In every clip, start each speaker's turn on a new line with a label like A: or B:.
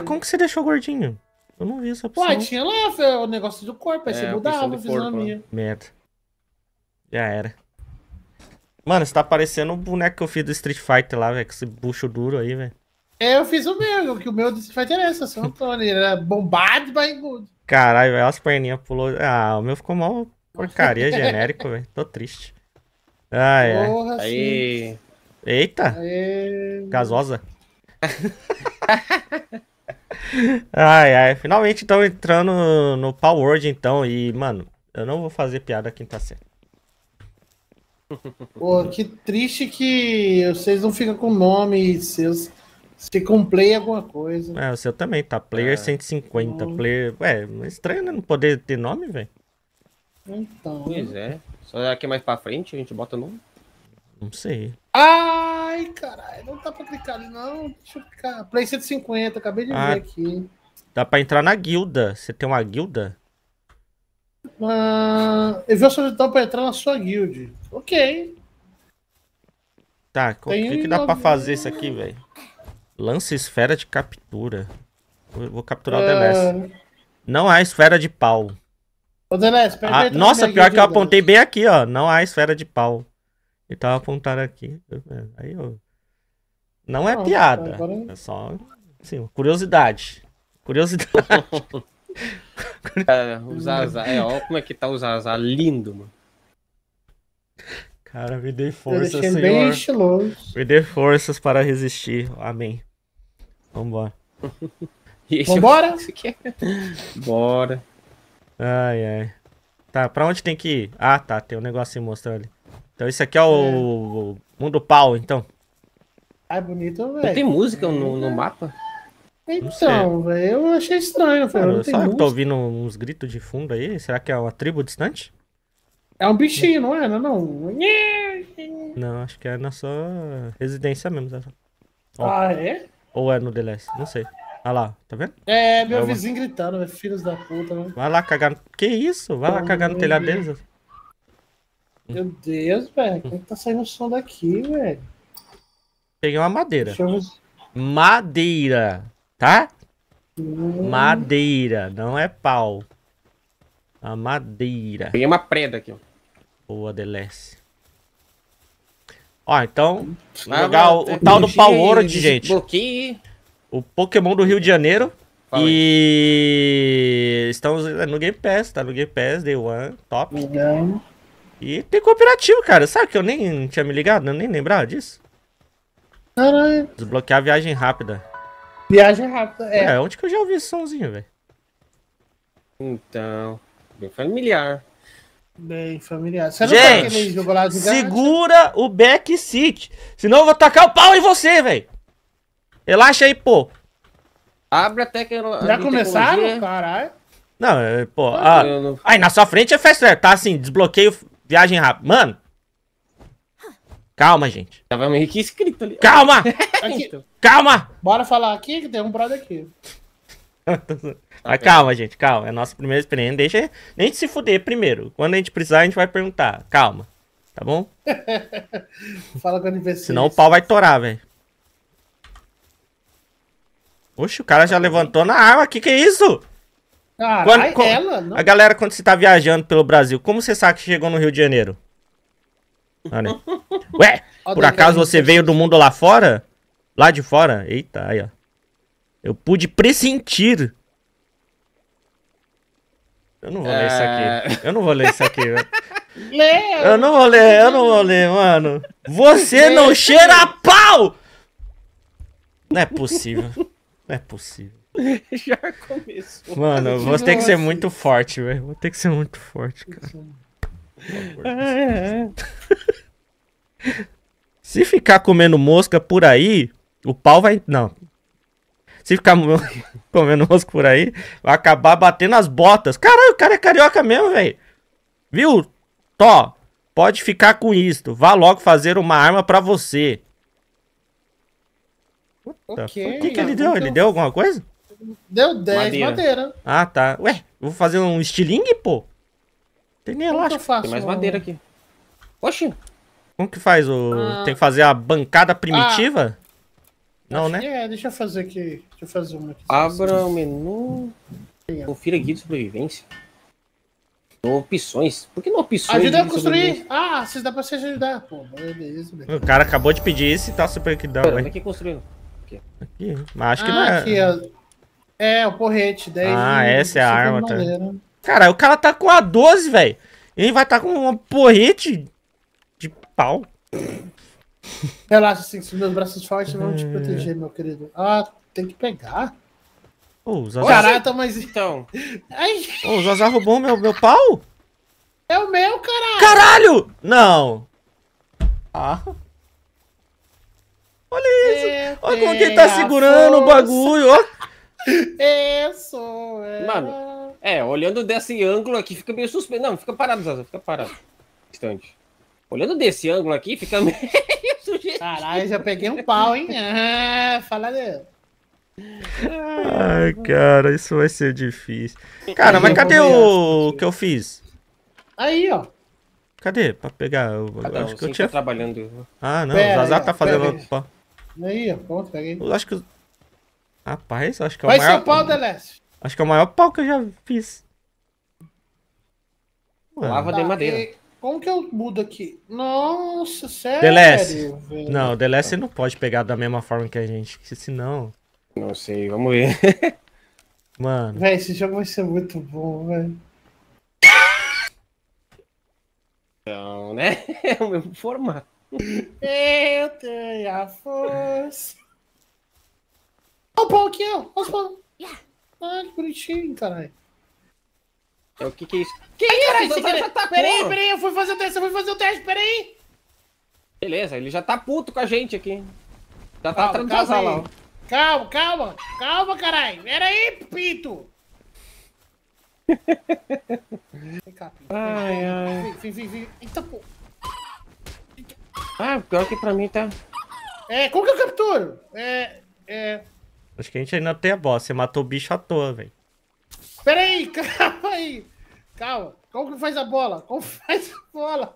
A: Mas
B: como que você deixou gordinho? Eu não vi essa opção. Ué,
A: tinha lá o negócio do corpo, aí é, você mudava a minha. Né?
B: Merda. Já era. Mano, você tá parecendo o boneco que eu fiz do Street Fighter lá, velho, com esse bucho duro aí, velho.
A: É, eu fiz o meu, que o meu do Street Fighter era é essa, São Antônio, ele era bombado e barrigudo.
B: Caralho, velho, as perninhas pulou. Ah, o meu ficou mal porcaria genérico, velho. Tô triste. Ah, é. Porra, Aí. Eita! Aê. Gasosa. ai, ai. Finalmente estão entrando no Power Word, então. E, mano, eu não vou fazer piada quinta tá série.
A: Pô, que triste que vocês não ficam com nome, seus. Se um play alguma coisa.
B: É, o seu também tá. Player é. 150. Hum. Player. Ué, é estranho, né? Não poder ter nome, velho. Então. Pois né? é. Só daqui mais pra frente a gente bota nome. Não sei. Ah! Ai,
A: caralho, não dá tá pra clicar ali, não. Deixa eu clicar. Play 150, acabei de ah, ver
B: aqui. Dá pra entrar na guilda. Você tem uma guilda?
A: Ah, eu vi a solidão pra entrar na sua guild. Ok.
B: Tá, o que, que dá pra fazer isso aqui, velho? Lança esfera de captura. Eu vou capturar é... o Denes. Ah. Não há esfera de pau.
A: Ô, Denes, pera ah, Nossa, pior que eu apontei
B: bem aqui, ó. Não há esfera de pau. E tava apontando aqui. Ah, aí eu. Não é piada. É só. Assim, curiosidade. Curiosidade. Cara, é, o Zaza, é, ó como é que tá o Zaza, lindo, mano. Cara, me dê forças, Senhor. Bem estiloso. Me dê forças para resistir. Amém. Vambora. É Vambora? Bora. Ai, ai. Tá, pra onde tem que ir? Ah, tá, tem um negocinho mostrando ali. Então esse aqui é o é. Mundo Pau, então.
A: Ah, é bonito, velho. Tem música no, no né? mapa? Então, velho, eu achei estranho, velho. Não Sabe eu tô
B: ouvindo uns gritos de fundo aí? Será que é uma tribo distante? É um bichinho, não é? Não, não. não acho que é na sua residência mesmo, Zé. Tá? Ah, é? Ou é no The Last, não sei. Ah lá, tá vendo? É, meu é vizinho
A: gritando, é filhos da puta, né?
B: Vai lá cagar no... Que isso? Vai lá cagar no telhado deles.
A: Meu Deus, velho. Como tá saindo o som daqui, velho?
B: Peguei uma madeira. Eu... Madeira, tá? Hum. Madeira, não é pau. A madeira. Peguei uma preda aqui, ó. Boa, Delece. Ó, então, ah, jogar o, o, tal do pau ouro de gente. O Pokémon do Rio de Janeiro. Fala e aí. estamos é, no Game Pass, tá no Game Pass, Day One, top. Legal. E tem cooperativo, cara. Sabe que eu nem tinha me ligado? Eu nem lembrava disso. Caralho. Desbloquear a viagem rápida. Viagem rápida, é. É, onde que eu já ouvi esse somzinho, velho? Então, bem familiar. Bem familiar. Você Gente, não tá segura o back seat. Senão eu vou tacar o pau em você, velho. Relaxa aí, pô. Abre até que... Já começaram? Caralho. Não, é, pô. ah não... Aí na sua frente é fast track, tá? Assim, desbloqueio Viagem rápida. Mano. Calma, gente. Tava meio que escrito ali. Calma! Calma!
A: Bora falar aqui que tem um brother aqui.
B: Mas calma, gente, calma. É a nossa primeira experiência. Deixa a gente se fuder primeiro. Quando a gente precisar, a gente vai perguntar. Calma. Tá bom?
A: Fala quando investir. Senão o pau
B: vai torar, velho. Oxe, o cara já levantou na arma. Que que é isso?
C: Cara, quando, ela, é, não... A
B: galera, quando você tá viajando pelo Brasil, como você sabe que chegou no Rio de Janeiro? Ué, por acaso você veio do mundo lá fora? Lá de fora? Eita, aí, ó. Eu pude pressentir. Eu não vou é... ler isso aqui. É. Eu não vou ler isso aqui.
A: Lê! Eu não vou ler,
B: eu não vou ler, mano. Você Lê. não cheira a pau! Não é possível. Não é possível.
C: Já começou.
B: Mano, vou ter que ser muito forte, velho. Vou ter que ser muito forte, cara.
C: É, é.
B: Se ficar comendo mosca por aí, o pau vai. Não. Se ficar comendo mosca por aí, vai acabar batendo as botas. Caralho, o cara é carioca mesmo, velho. Viu? Tó, pode ficar com isto. Vá logo fazer uma arma pra você.
A: Okay, o que, que ele deu?
B: Ele deu então alguma coisa?
A: Deu 10 madeira. madeira.
B: Ah, tá. Ué, vou fazer um estilingue, pô?
A: Tem nem elástico. Faço, Tem mais madeira aqui.
B: Oxi. Como que faz? O... Ah. Tem que fazer a bancada primitiva? Ah. Não, né? Acho
A: né? É, deixa eu fazer aqui. Deixa eu fazer uma aqui. Abra o
B: menu. Confira guia de sobrevivência. opções. Por que não opções? Ajuda a construir.
A: Ah, vocês dá pra se ajudar. Pô, beleza,
B: beleza. O cara acabou de pedir isso e tá super que dá, velho. Aqui é construindo. Aqui. aqui. Mas acho ah, que não é. Aqui,
A: é, o porrete. 10 ah, de... essa
B: é a arma, tá? Cara, o cara tá com a 12, velho. Ele vai tá com um porrete de pau. Relaxa, assim, se meus
A: braços fortes vão é... te proteger, meu querido. Ah, tem que pegar.
B: Oh, Zaza... Carata, tá mas então. Ai. o Zaza roubou meu, meu pau? É o meu, caralho! Caralho! Não! Ah. Olha isso! Olha como que ele tá segurando o bagulho, ó. É
A: só Mano,
B: é, olhando desse ângulo aqui, fica meio suspeito. Não, fica parado, Zaza, fica parado. Instante. Olhando desse ângulo aqui, fica meio sujeito. Caralho, já peguei
A: um pau, hein? Ah, fala dele.
B: Ai, cara, isso vai ser difícil. Cara, mas cadê o que eu fiz? Aí, ó. Cadê? Pra pegar. Eu, Cada acho um, que eu tinha. Tá trabalhando. Ah, não. Pera, o Zazá aí, tá fazendo.
A: aí ó, pronto, peguei. Eu acho que.
B: Rapaz, acho que é o Vai maior... Vai ser o pau, Deleste. Acho que é o maior pau que eu já fiz. Mano. Lava tá, de madeira.
A: Como que eu mudo aqui? Nossa, sério? Deleste. Não,
B: Deleste não pode pegar da mesma forma que a gente, se Não sei, vamos ver. Mano. Véi, esse jogo vai ser muito bom, velho. Então, né? É o mesmo formato.
A: Eu tenho a força. Olha o pau aqui, ó. Olha os pau. Ah, que bonitinho, caralho.
B: É, o que que é isso? Que Ai,
A: isso? Caralho, cara... tá peraí, peraí, eu fui fazer o teste, eu fui fazer o teste, peraí.
B: Beleza, ele já tá puto com a gente aqui. Já tá atrás da sala,
A: Calma, calma, calma, caralho. Peraí, Pito.
B: vem cá, Pito. Ai, ai. Vem,
A: vem, vem. Eita, pô.
B: Ah, pior que pra mim tá...
A: É, como que eu capturo? É, é...
B: Acho que a gente ainda tem a boss. Você matou o bicho à toa, velho.
A: aí, calma aí. Calma. Como que faz a bola? Como faz
B: a bola?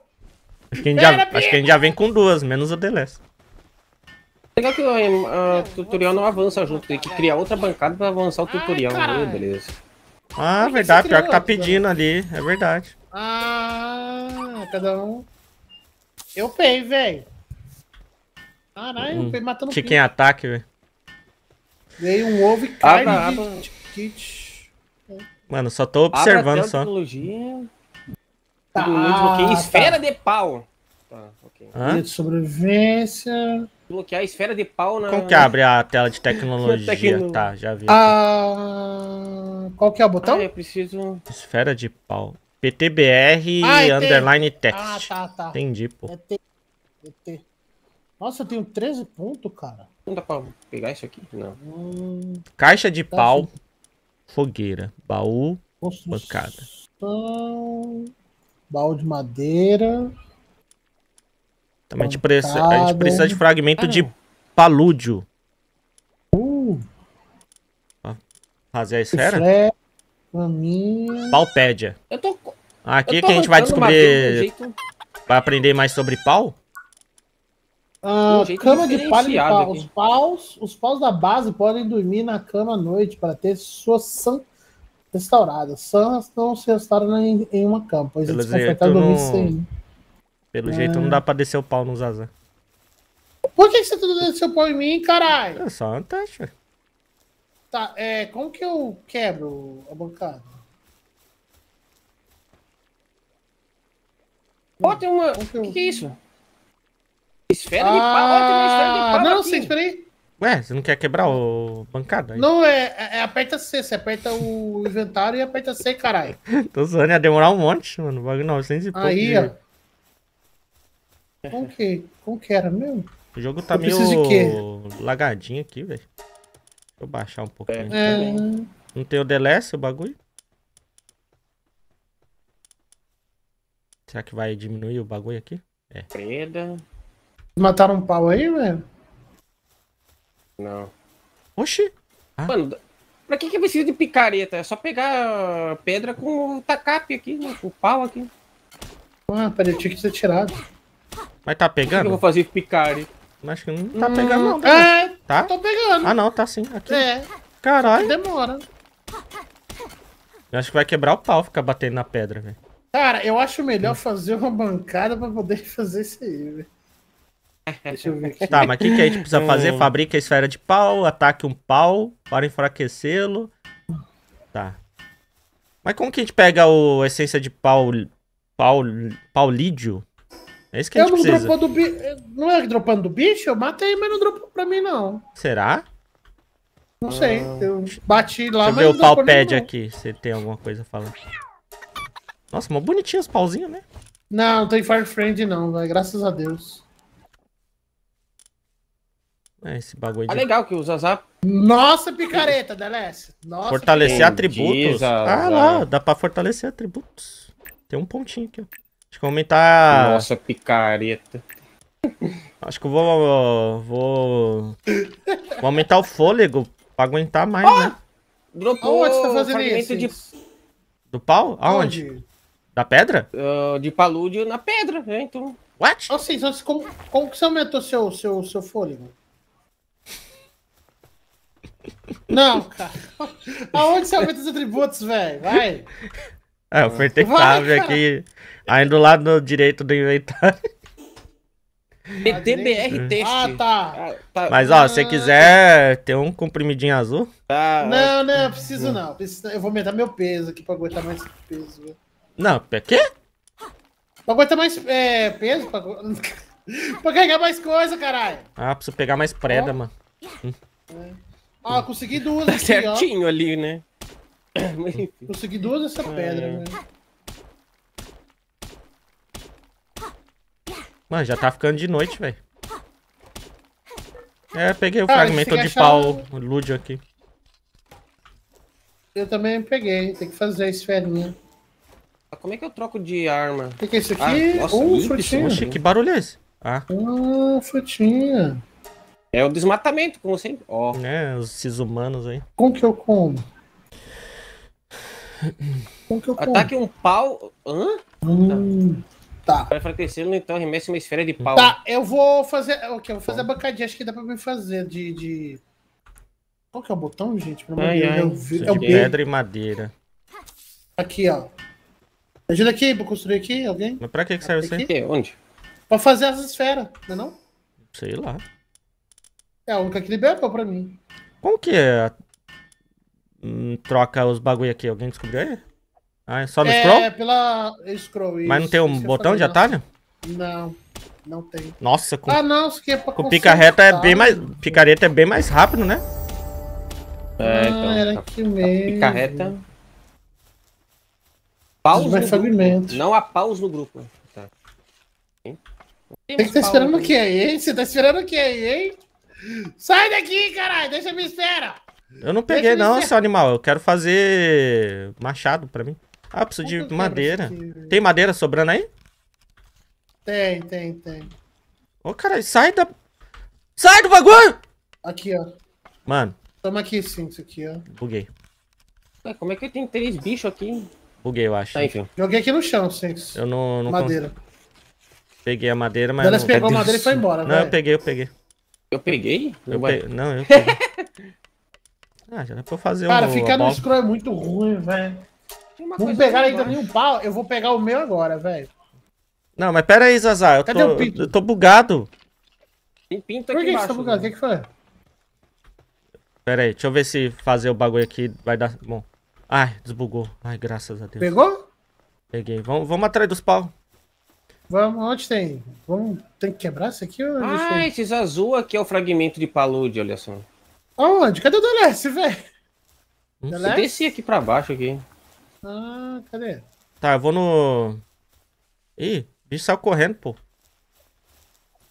B: Acho que a gente, Pera, já, acho que a gente já vem com duas, menos o The Legal que ah, o tutorial não avança junto, tem que criar outra bancada pra avançar o tutorial. Né? Ai, beleza. Ah, verdade, pior que tá pedindo ali, é verdade.
A: Ah, cada um. Eu pei, velho. Caralho, hum. eu pei matando o. Chicken
B: ataque, velho.
A: Veio um ovo e cai abra, abra. Kit.
B: Mano, só tô observando só.
A: Tecnologia. Tá.
B: esfera de pau. Tá, ok. De sobrevivência. Bloquear a esfera de pau na. Como que abre a tela de tecnologia? Tá, já vi. Ah,
A: qual que é o botão? Ah, eu preciso.
B: Esfera de pau. PTBR ah, é underline text. Ah, tá, tá. Entendi, pô. É
A: T. É T. Nossa, eu tenho 13 pontos, cara.
B: Não dá pra pegar isso aqui? Não.
A: Hum,
B: Caixa de tá pau, assim. fogueira, baú, Construção, bancada.
A: Baú de madeira.
B: também então, a gente, precisa, a gente precisa de fragmento ah, de palúdio. Uh. fazer a esfera?
A: Maninha.
B: Palpédia. Eu tô... Aqui eu é tô que a gente vai descobrir... Um jeito... Vai aprender mais sobre pau?
A: Ah, cama de palha de pau. Os paus, os paus da base podem dormir na cama à noite para ter sua san restaurada. Sãs não se restauram em, em uma cama, pois Pelo é desconfortável dormir não... sem.
B: Pelo é... jeito não é. dá para descer o pau no Zazan.
A: Por que, você tá desceu pau em mim, caralho? É só uma taxa. Tá, é, como que eu quebro a bancada? Ó, oh, tem uma. O que, que é isso?
B: Esfera ah, de pau,
A: é ah, Não, você espera aí.
B: Ué, você não quer quebrar o bancada? Não,
A: é, é, é, aperta C, você aperta o inventário e aperta C, caralho.
B: Tô zoando, ia demorar um monte, mano. O bagulho 900 e pouco. Aí, ó.
A: Como que, como que era mesmo?
B: O jogo tá meio lagadinho aqui, velho. Vou baixar um pouquinho. É. Não tem o DLS, o bagulho? Será que vai diminuir o bagulho aqui? É. Preda.
A: Mataram um pau aí, velho?
B: Não. Oxi. Ah. Mano, pra que que precisa de picareta? É só pegar pedra com o tacape aqui, né? o pau aqui.
A: Ah, peraí, tinha que ser tirado.
B: Mas tá pegando? O que eu vou fazer picareta? Acho que não tá hum, pegando não. Tá? É, tá?
A: tô pegando. Ah não, tá sim. Aqui. É. Caralho. Demora.
B: Eu acho que vai quebrar o pau ficar batendo na pedra, velho.
A: Cara, eu acho melhor fazer uma bancada pra poder fazer isso aí, velho. Deixa eu ver aqui. Tá, mas o que, que a gente precisa é. fazer? Fabrica
B: a esfera de pau, ataque um pau para enfraquecê-lo. Tá. Mas como que a gente pega a essência de pau, pau, pau lídio? É isso que eu a gente não precisa.
A: bi... Não é dropando do bicho? Eu matei, mas não dropou pra mim, não.
B: Será? Não sei. Ah. Eu
A: bati lá, Deixa mas. Deixa eu ver o pau pad
B: aqui, se tem alguma coisa falando. Nossa, mas bonitinho os
A: pauzinhos, né? Não, não tem Fire Friend, não, velho. Graças a Deus.
B: É, esse bagulho Ah, de...
A: legal que usa zap. Nossa, picareta, Deless. Nossa. Fortalecer atributos. ah lá,
B: dá pra fortalecer atributos. Tem um pontinho aqui, ó. Acho que vou aumentar. Nossa, picareta. Acho que eu vou. Vou. Vou aumentar o fôlego pra aguentar mais, oh! né?
A: Dropou Onde você tá fazendo isso? De...
B: Do pau? Aonde? Onde? Da pedra? Uh, de palúdio na
A: pedra, né? Então. What? Nossa, como, como que você aumentou seu, seu, seu fôlego? Não, cara. Aonde você aumenta os atributos, velho? Vai.
B: É, ofertei tab aqui. Aí do lado direito do inventário.
A: PTBR uhum. texto. Ah, tá. ah, tá. Mas ó, se se ah. quiser
B: ter um comprimidinho azul. Tá. Não,
A: não, preciso não. eu vou aumentar meu peso aqui pra aguentar mais peso.
B: Não, pra quê?
A: Pra aguentar mais é, peso? Pra... pra carregar mais coisa, caralho.
B: Ah, preciso pegar mais preda, oh. mano.
A: É. Ah, consegui duas tá aqui, certinho
B: ó. ali, né?
A: consegui duas dessa ah, é.
B: pedra, é. Mano, já tá ficando de noite, velho. É, peguei o ah, fragmento de pau o... lúdio aqui. Eu
A: também peguei, tem que fazer a esferinha. Ah, como é que eu troco de arma? O que, é isso ah, aqui? Ah, nossa, um frutinho. Oxe, que
B: barulho é esse? Ah. Ah, frutinha. É o desmatamento, como sempre. Ó. Oh. É, os seres humanos aí.
A: Como que eu como?
B: Como que eu como? Ataque um pau. Hã? Hum, tá. Vai enfraquecê-lo, então arremesse uma esfera de pau. Tá,
A: eu vou fazer. Ok, eu vou fazer a bancadinha, acho que dá pra me fazer de. de... Qual que é o botão, gente? Pelo ai, ai, é o de pedra e
B: madeira.
A: Aqui, ó. Ajuda aqui pra construir aqui, alguém? Mas pra que, que serve isso aí? Onde? Pra fazer as esferas, não é não? Sei lá. É a única que libertou pra mim.
B: Como que é? Hum, troca os bagulho aqui? Alguém descobriu aí? Ah, é só no é, scroll? É,
A: pela scroll. Isso. Mas não tem um botão de não. atalho? Não, não tem.
B: Nossa, com, ah, não,
A: isso aqui é pra com pica reta é bem mais.
B: Picareta é bem mais rápido, né? É, ah, então. Era tá. aqui tá, mesmo. Pica reta. Pausa. Não há pausa no grupo. Tá. Tem, que estar tá esperando o que
A: aí, hein? Você tá esperando o que aí, hein? Sai daqui, caralho, deixa me espera.
B: Eu não peguei, não, seu animal. Eu quero fazer machado pra mim. Ah, eu preciso de madeira. Tem madeira sobrando aí? Tem, tem, tem. Ô, caralho, sai da. Sai do
A: bagulho! Aqui, ó. Mano. Toma aqui, sim, isso aqui, ó. Buguei. Ué, ah, como é que tem três bichos aqui?
B: Buguei, eu acho. Tá, enfim.
A: Joguei aqui no chão, sim.
B: Eu não, não Madeira. Cons... Peguei a madeira, mas. Elas não... pegou a madeira e foi embora, Não, véio. eu peguei, eu peguei. Eu peguei? Eu pe... Não, eu peguei. ah, já dá pra fazer Cara, um, ficar no scroll é muito ruim, velho. Vamos pegar assim, ainda nem um pau.
A: Eu vou pegar o meu agora, velho.
B: Não, mas pera aí, Zazar. Eu, Cadê tô, o pinto? eu tô bugado.
A: Tem pinto aqui Por que você tá bugado? Né? O que, que foi?
B: Pera aí, deixa eu ver se fazer o bagulho aqui vai dar... Bom. Ai, desbugou. Ai, graças a Deus. Pegou? Peguei. Vamos, vamos atrás dos pau. Vamos, onde tem? Vamos, tem que quebrar isso aqui? Ou ah, esses azul aqui é o fragmento de palude, olha só.
A: Aonde? Cadê o Deleste, velho?
B: Hum, eu desci aqui pra baixo aqui.
A: Ah, cadê?
B: Tá, eu vou no... Ih, o bicho saiu correndo, pô.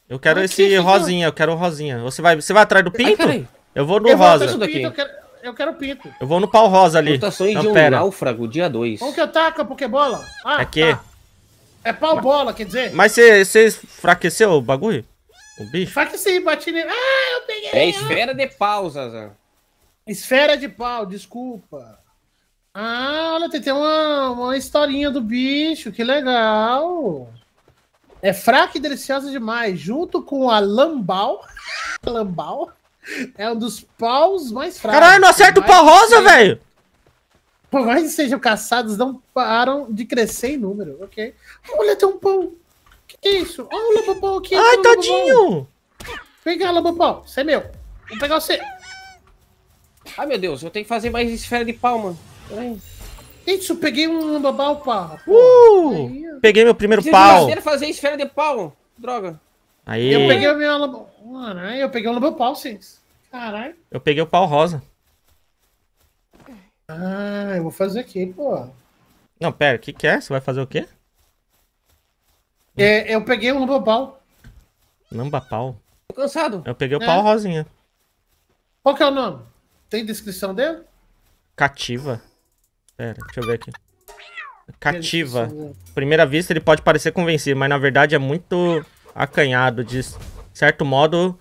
B: Eu quero aqui, esse rosinha, eu quero rosinha. Você vai, você vai atrás do pinto? Ai, eu vou no eu rosa. Vou pinto, eu, quero,
A: eu quero pinto.
B: Eu vou no pau rosa ali. Mutações Não, de um pera. náufrago, dia 2. Como
A: que ataca? Pokébola? Ah, aqui. É tá. É pau-bola, quer dizer. Mas
B: você enfraqueceu o bagulho? O bicho?
A: Enfraqueci, bati nele. Ah, eu
B: peguei! É esfera de pau, Zazan.
A: Esfera de pau, desculpa. Ah, olha, tem, uma, uma historinha do bicho, que legal. É fraca e deliciosa demais. Junto com a lambal. lambal. É um dos paus mais fracos. Caralho, não acerta o pau rosa, velho. Por mais que sejam caçados, não param de crescer em número. Ok. Olha, tem um pão. Que, que é isso? Olha o Lobopão aqui. Ai, tadinho! Vem cá, Lobopão. Você é meu. Vou pegar você. Ai, meu Deus. Eu tenho que fazer mais esfera de palma. Peraí. Gente, isso, peguei um babau, pá.
B: Uh! Aí. Peguei meu primeiro pau. Eu
A: fazer esfera de pau. Droga.
B: Aí. Eu peguei o
A: meu. Mano, eu peguei o um lobopau, sim. Caralho.
B: Eu peguei o pau rosa.
A: Ah, eu vou fazer aqui, pô.
B: Não, pera, o que, que é? Você vai fazer o quê?
A: É, eu peguei um
B: Lamba pau?
A: Tô cansado. Eu peguei o é. pau rosinha. Qual que é o nome? Tem descrição dele?
B: Cativa. Pera, deixa eu ver aqui. Cativa. Primeira vista ele pode parecer convencido, mas na verdade é muito acanhado. De certo modo,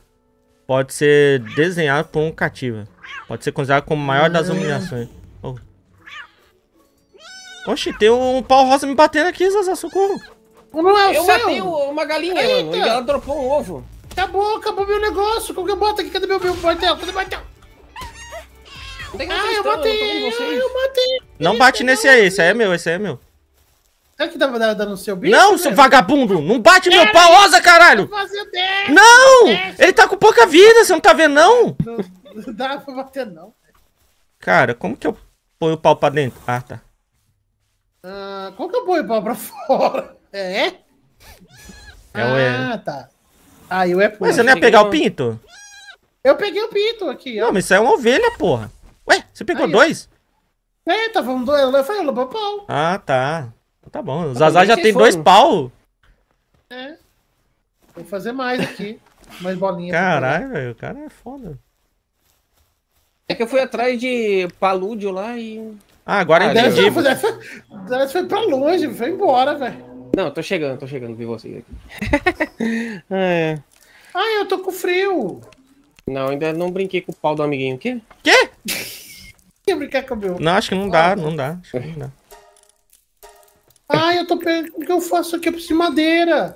B: pode ser desenhado por um cativa. Pode ser considerado como o maior das humilhações. Ah. Oh. Oxi, tem um pau rosa me batendo aqui, Zaza, socorro. Como é o eu matei uma
A: galinha Eita. e ela
B: dropou um ovo.
A: Tá bom, acabou meu negócio. Como que eu boto aqui? Cadê meu, meu martelo? Cadê meu martelo? Ah, ah, eu matei, eu, eu matei.
B: Não bate nesse aí, esse aí é meu, esse aí é meu.
A: Será que tava dando no seu bicho? Não, seu
B: vagabundo! Não bate meu pau rosa, caralho!
A: Não! Ele
B: tá com pouca vida, você não tá vendo, não? Não,
A: não dá pra bater, não.
B: Cara, como que eu Põe o pau pra dentro. Ah, tá.
A: Ah, como que eu ponho o pau pra fora? É? É,
B: é o né? Ah, tá. Ah, eu é puro. Mas você não ia pegar o pinto?
A: Eu peguei o pinto aqui,
B: ó. Não, mas isso é uma ovelha, porra. Ué, você pegou Aí, dois?
A: É, tá falando do... Eu falei, lobão pau.
B: Ah, tá. Tá bom. O tá Zazá já vocês tem dois pau.
A: É. Vou fazer mais aqui. Mais bolinha. pra Caralho, velho. O cara é foda. É que eu fui atrás de Palúdio lá e.
B: Ah, agora ah, entendi. Dessa,
A: dessa, dessa foi pra longe, foi embora, velho.
B: Não, tô chegando, tô chegando, vi vocês aqui. é.
A: Ah, eu tô com frio.
B: Não, ainda não brinquei com o pau do amiguinho. Quê? Quê?
A: Quer brincar com o meu? Não, acho
B: que não dá, ah, não dá. Acho que não dá.
A: Ah, eu tô pegando. O que eu faço aqui? Eu é preciso de
B: madeira.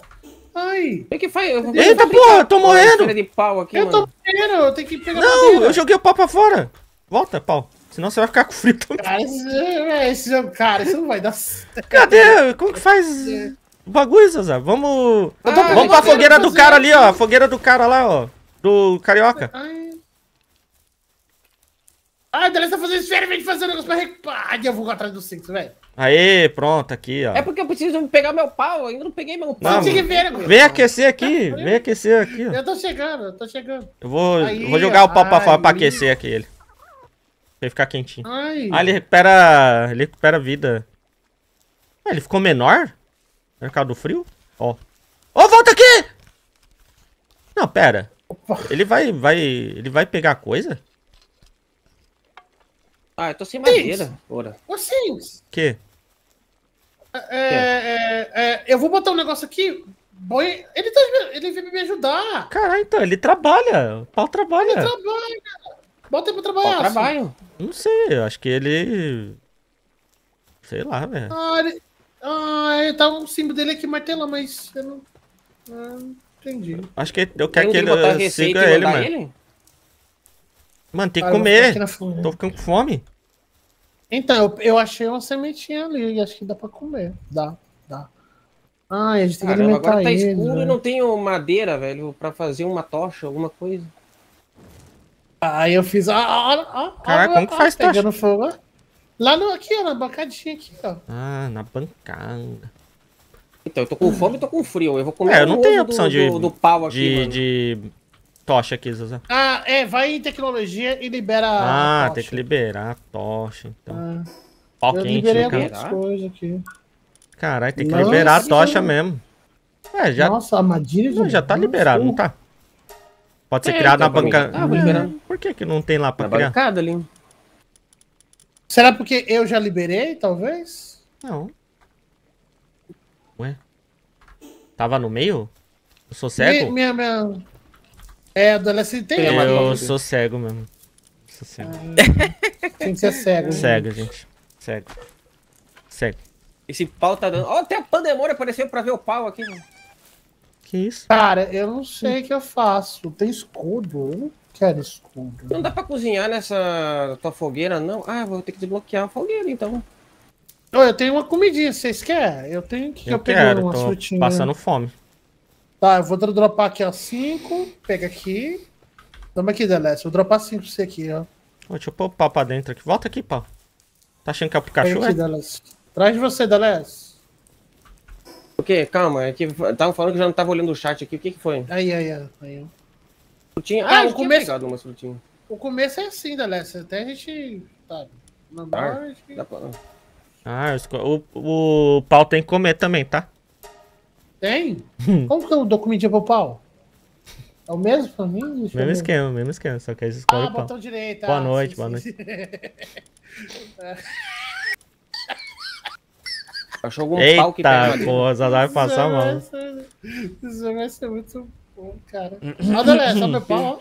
A: Ai. O que Eu vou Eita porra, tô morrendo!
B: De pau aqui, eu mano. tô
A: morrendo, eu tenho que pegar Não, eu joguei
B: o pau pra fora. Volta, pau. Senão você vai ficar com frio também.
A: Cara, esse, jogo, é, cara, isso não vai dar certo. Cadê? Como que faz
B: o bagulho, Zazá? Vamos. Ah, vamos pra fogueira do cara ali, ó. Fogueira do cara lá, ó. Do carioca. Ai.
A: Ah, o então Deleuze tá fazendo sério, vem de fazer um negócio pra recuperar. Ai, ah, eu vou atrás do Six, velho.
B: Aê, pronto, aqui, ó. É
A: porque eu preciso pegar meu pau, eu ainda não peguei meu pau. Não, ver, meu. Vem
B: aquecer aqui, vem aquecer aqui. Ó.
A: Eu tô chegando, eu tô chegando.
B: Eu vou, aí, eu vou jogar o pau pra fora pra aquecer aqui ele. Pra ele ficar quentinho. Ai. Ah, ele recupera. Ele recupera vida. Ah, ele ficou menor? Por causa do frio? Ó. Ó, oh, volta aqui! Não, pera. Opa. Ele vai, vai. Ele vai pegar coisa? Ah, eu tô sem madeira. Ora.
A: Ô, Sims. Que? É, é, é, é, eu vou botar um negócio aqui. Boi, ele, tá, ele veio me ajudar. Caralho,
B: então, ele trabalha. O pau
A: trabalha. Ele trabalha. Bota ele pra trabalhar. trabalho. Assim.
B: Não sei, eu acho que ele... Sei lá, velho.
A: Ah, ele... Ah, tá um símbolo dele aqui martelando, mas eu não... Ah, entendi.
B: Acho que eu quero que ele siga ele, mano. Ele? Mano, tem que ah, comer. Tô ficando com fome.
A: Então, eu, eu, achei uma sementinha ali, acho que dá pra comer. Dá, dá. Ah, a gente tem Caramba, que alimentar agora tá ele, escuro velho. e né? não
B: tenho madeira, velho, pra fazer uma tocha, alguma coisa. Aí eu fiz. Ah, ah,
A: ah, ah Caraca, como que ah, faz tocha? Pegando fogo. Lá no, aqui, ó, na bancadinha aqui, ó.
B: Ah, na bancada. Então, eu tô com fome e tô com frio. Eu vou comer é, eu não tenho opção do, de, do, do pau aqui. De, mano. de tocha aqui, Zaza.
A: Ah, é, vai em tecnologia e libera Ah,
B: tem que liberar a tocha, então. Ah, Pau eu quente, liberei né, algumas
A: coisas aqui.
B: Caralho, tem que Nossa. liberar a tocha né? mesmo. É, já... Nossa, armadilha já tá liberado, não tá? Pode ser É, criado na então, banca... Ah, vou liberar. Por que que não tem lá pra Na criar?
A: bancada ali. Será porque eu já liberei, talvez? Não.
B: Ué? Tava no meio? Eu sou cego?
A: Minha, minha, é, adolescente tem. Eu, eu sou
B: cego mesmo. Sou cego. Ah, tem que ser cego. Né? Cego, gente. Cego. Cego. Esse pau tá dando. Ó, oh, até a pandemônia apareceu pra ver o pau aqui, mano.
A: Que isso? Cara, eu não sei o que eu faço. Tem escudo? Eu não quero escudo.
B: Não dá pra cozinhar nessa tua fogueira, não? Ah, vou ter que desbloquear a fogueira,
A: então. Oh, eu tenho uma comidinha, vocês querem? Eu tenho que eu, eu quero, peguei tô frutinha. passando fome. Tá, eu vou dropar aqui, ó, 5. Pega aqui. Toma aqui, Deleste. Vou dropar 5 pra você aqui, ó.
B: deixa eu pôr o pau pra dentro aqui. Volta aqui, pau. Tá achando que é o Pikachu, aqui, é? Deleste. Atrás de você, Deleste. O quê? Calma, é que estavam falando que já não tava olhando o chat aqui. O que que foi? Aí,
A: aí, aí.
B: Frutinha? Ah, ah o começo... pegado umas frutinhas.
A: O começo é assim, Deleste. Até a gente... Tá. Normal, ah, a gente... Dá
B: pra... Ah, o, o pau tem que comer também, tá? Tem?
A: Como que eu dou comidinha pro pau? É o mesmo pra mim? Deixa mesmo esquema,
B: mesmo esquema, só que eles escolhem ah, o pau. botão direito. Boa ah, noite, sim, boa noite.
C: Sim.
B: Achou algum Eita, pau que pega pô, o vai passar a mão.
A: Isso vai ser muito bom, cara. Adorei, só meu pau, ó.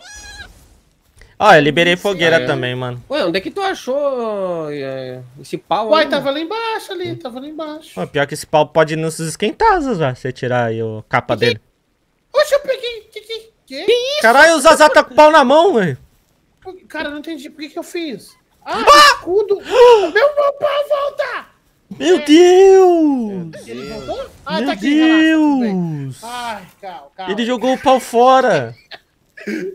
B: Ó, ah, eu liberei fogueira ah, é. também, mano. Ué, onde é que tu achou é, esse pau Uai, aí? tava
A: lá embaixo ali, tava lá embaixo.
B: Ué, pior que esse pau pode nos esquentar, Zazá, se você tirar aí o capa que dele.
A: Que... Oxe, eu peguei. Que, que, que? que isso? Caralho, o Zazá tá com
B: o pau na mão, velho.
A: Cara, não entendi por que, que eu fiz. Ah, ah! escudo!
B: Meu, meu
A: pau volta!
B: Meu é. Deus! Ele
A: Ah, meu tá aqui, tá Deus! Relaxa, Ai, calma, calma. Ele
B: jogou o pau fora.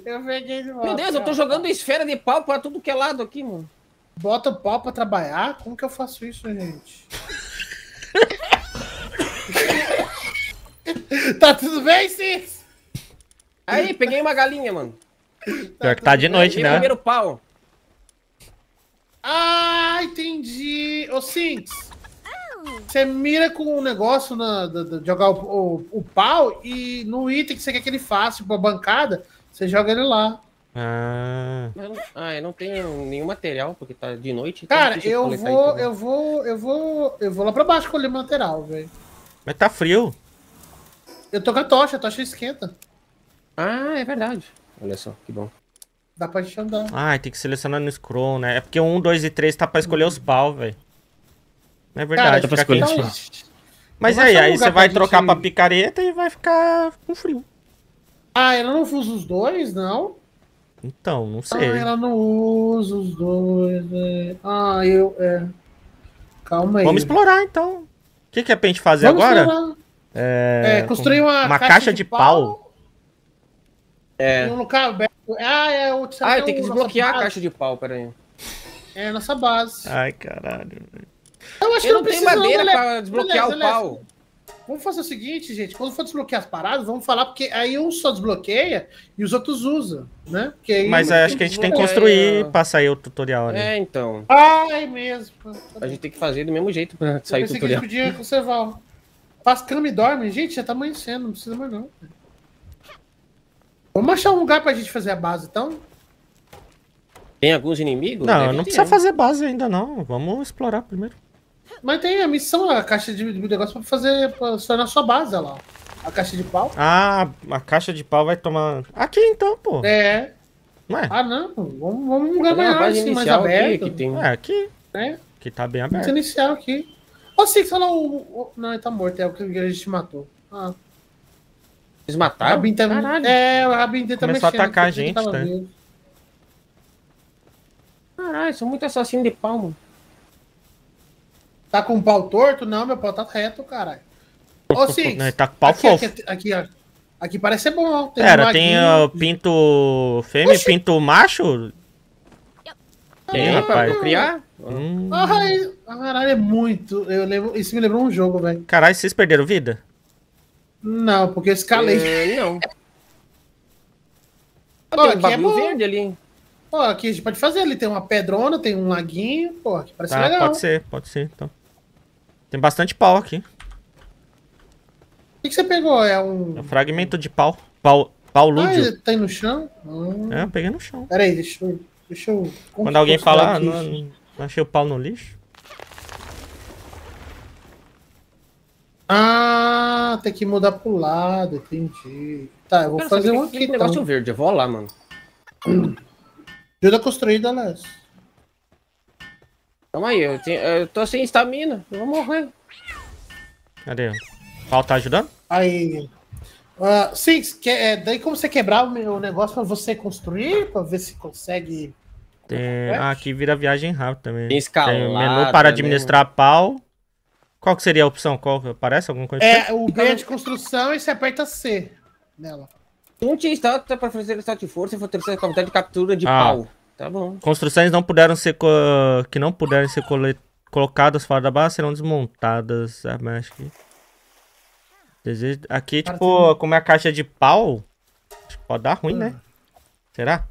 A: Eu peguei de volta. Meu Deus, eu tô jogando esfera de pau pra tudo que é lado aqui, mano. Bota o pau pra trabalhar? Como que eu faço isso, gente? tá tudo bem, Cis? Aí, peguei uma galinha, mano.
B: Pior tá que tá de bem. Tá noite, E né? primeiro pau.
A: Ah, entendi. Ô, Cis, você mira com o um negócio na, jogar o, o, o, pau e no item que você quer que ele faça, tipo, a bancada, você joga ele lá.
B: Ah. Eu não, ah, eu não tenho nenhum material, porque tá de noite. Então Cara, eu vou, né? eu
A: vou, eu vou, eu vou lá pra baixo colher material, velho.
B: Mas tá frio.
A: Eu tô com a tocha, a tocha esquenta. Ah, é verdade.
B: Olha só, que bom.
A: Dá pra gente andar.
B: Ah, tem que selecionar no scroll, né? É porque 1, 2 e 3 tá pra escolher os pau, velho. É verdade, Cara, tá pra escolher Mas aí, aí você vai trocar gente... pra picareta
A: e vai ficar com frio. Ah, ela não usa os dois, não?
B: Então, não ah, sei. Ah, ela
A: não usa os dois. É. Ah, eu. É.
B: Calma aí. Vamos explorar então. O que, que é pra gente fazer Vamos agora? É, é construir uma, uma caixa, caixa de, de, pau. É. Um
A: lugar aberto. Ah, é o Ah, eu tenho que desbloquear a caixa
B: de pau, peraí.
A: É, nossa base.
B: Ai, caralho.
A: Eu acho eu que não, não tem madeira não, pra desbloquear beleza, o beleza. pau. Vamos fazer o seguinte, gente, quando for desbloquear as paradas, vamos falar, porque aí um só desbloqueia e os outros usam, né? Aí, mas é acho que a gente tem que construir, para é,
B: passar aí o tutorial, né? É, então.
A: Ah, é mesmo.
B: A gente tem que fazer do mesmo jeito pra sair o tutorial. Eu pensei que a gente podia
A: conservar. Faz cama e dorme. Gente, já é tá amanhecendo, não precisa mais não. Vamos achar um lugar pra gente fazer a base, então?
B: Tem alguns inimigos? Não, Deve não precisa né? fazer base ainda não. Vamos explorar primeiro.
A: Mas tem a missão, a caixa de, de negócio pra fazer. pra se na sua base lá. A caixa de pau.
B: Ah, a caixa de pau vai tomar.
A: Aqui então,
B: pô. É. Não é? Ah, não. Vamos, vamos um lugar maior, assim, mais aberto. Aqui, que tem... É, aqui. É. Que tá bem aberto. Vamos
A: inicial aqui. Ó, oh, Six, falou o, Não, ele tá morto, é o que a gente matou. Ah.
B: Eles mataram? A Rabin tá... Caralho. É, o Rabin tá Começou mexendo. a atacar a gente, tá? Caralho, são muito assassino de pau, mano.
A: Tá com o pau torto? Não, meu pau tá reto, caralho. Ô, sim Não, tá
B: com pau aqui, fofo. Aqui,
A: aqui, aqui, aqui, parece ser bom. Tem Pera, tem
B: o pinto fêmea e pinto macho? Tem, é, rapaz. Pra criar? Hum.
A: Ai, caralho, é muito. Eu lembro, isso me lembrou um jogo, velho.
B: Caralho, vocês perderam vida?
A: Não, porque eu
B: escalei. É, não. Pô, tem um é bagulho é verde
A: ali, hein? Pô, aqui a gente pode fazer ali. Tem uma pedrona, tem um laguinho. Pô, aqui parece tá, legal. Pode ser,
B: pode ser, então. Tem bastante pau aqui. O
A: que, que você pegou? É
B: um... É um fragmento de pau. Pau, pau ah, lúdio. Ah,
A: tá aí no chão? É, eu peguei no chão. Pera aí, deixa eu... Deixa eu... Como Quando alguém falar, ah, não,
B: não achei o pau no lixo.
A: Ah, tem que mudar pro lado, entendi. Tá, eu vou fazer um aqui. Então. negócio
B: verde, eu vou lá, mano.
A: Ajuda construir, Léo. Calma aí, eu, tenho, eu tô sem estamina. Eu vou morrer.
B: Cadê? Paulo tá ajudando?
A: Aí. Uh, sim, que, é, daí como você quebrar o meu negócio pra você construir, pra ver se consegue.
B: Tem... Ah, aqui vira viagem rápida também. Tem escalada. Tem menu para né? administrar né? pau. Qual que seria a opção? Qual aparece alguma coisa? É,
A: assim? o B de construção e você aperta C nela. Um tinha estátua para fazer estado de força e fortalecer a capacidade de
B: captura de ah. pau. Tá bom. Construções não puderam ser que não puderem ser colocadas fora da base serão desmontadas. Ah, mas acho que... Aqui, Cara, tipo, tem... como é a caixa de pau, acho que pode dar ruim, ah. né? Será?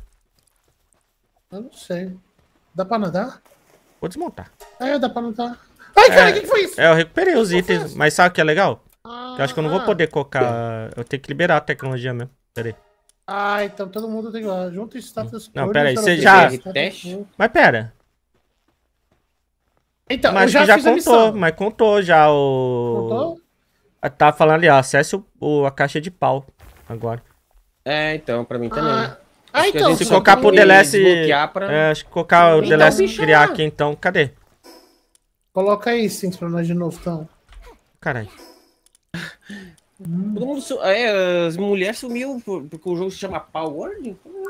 A: Eu não sei. Dá pra nadar? Vou desmontar. É, dá pra nadar. Ai, é, cara, o que, que, foi
B: isso? É, eu recuperei os itens, mas sabe o que é legal? Ah, eu acho que eu não vou ah. poder colocar... Eu tenho que liberar a tecnologia mesmo. Pera aí.
A: Ah, então todo mundo tem lá. Junto status
B: quo. Não, peraí, você já. Mas pera.
A: Então, mas já, já contou,
B: mas contou já o. Contou? Ah, tá falando ali, ó, acesse o, o, a caixa de pau agora. É, então, pra mim ah, também. Ah, então. Se colocar pro DLS. Pra... É, que colocar o então, DLS criar aqui, ah. então, cadê?
A: Coloca aí, Sims, pra nós de novo, então.
B: Caralho. Todo mundo sumiu, é, as mulheres sumiu porque o jogo se chama Power.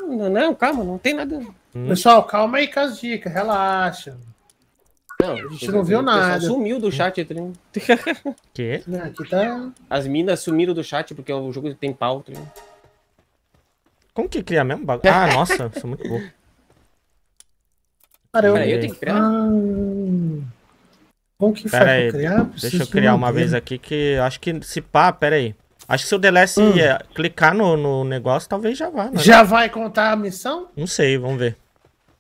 A: Não, não, calma, não tem nada. Hum. Pessoal, calma aí com as dicas, relaxa.
B: Não, a gente não viu nada. Sumiu do chat, Trin. Tá que? Não, aqui tá... As minas sumiram do chat porque o jogo tem pau, tá Como que cria mesmo bagulho? Ah, nossa, sou muito bom. Cara, eu, eu tenho que criar. Ah...
A: Como que pera faz aí, criar? deixa eu criar uma vez
B: aqui que acho que se pá, pera aí. Acho que se o DLS hum. Eh, clicar no, no negócio, talvez já vá. Né? Já vai
A: contar a missão?
B: Não sei, vamos ver.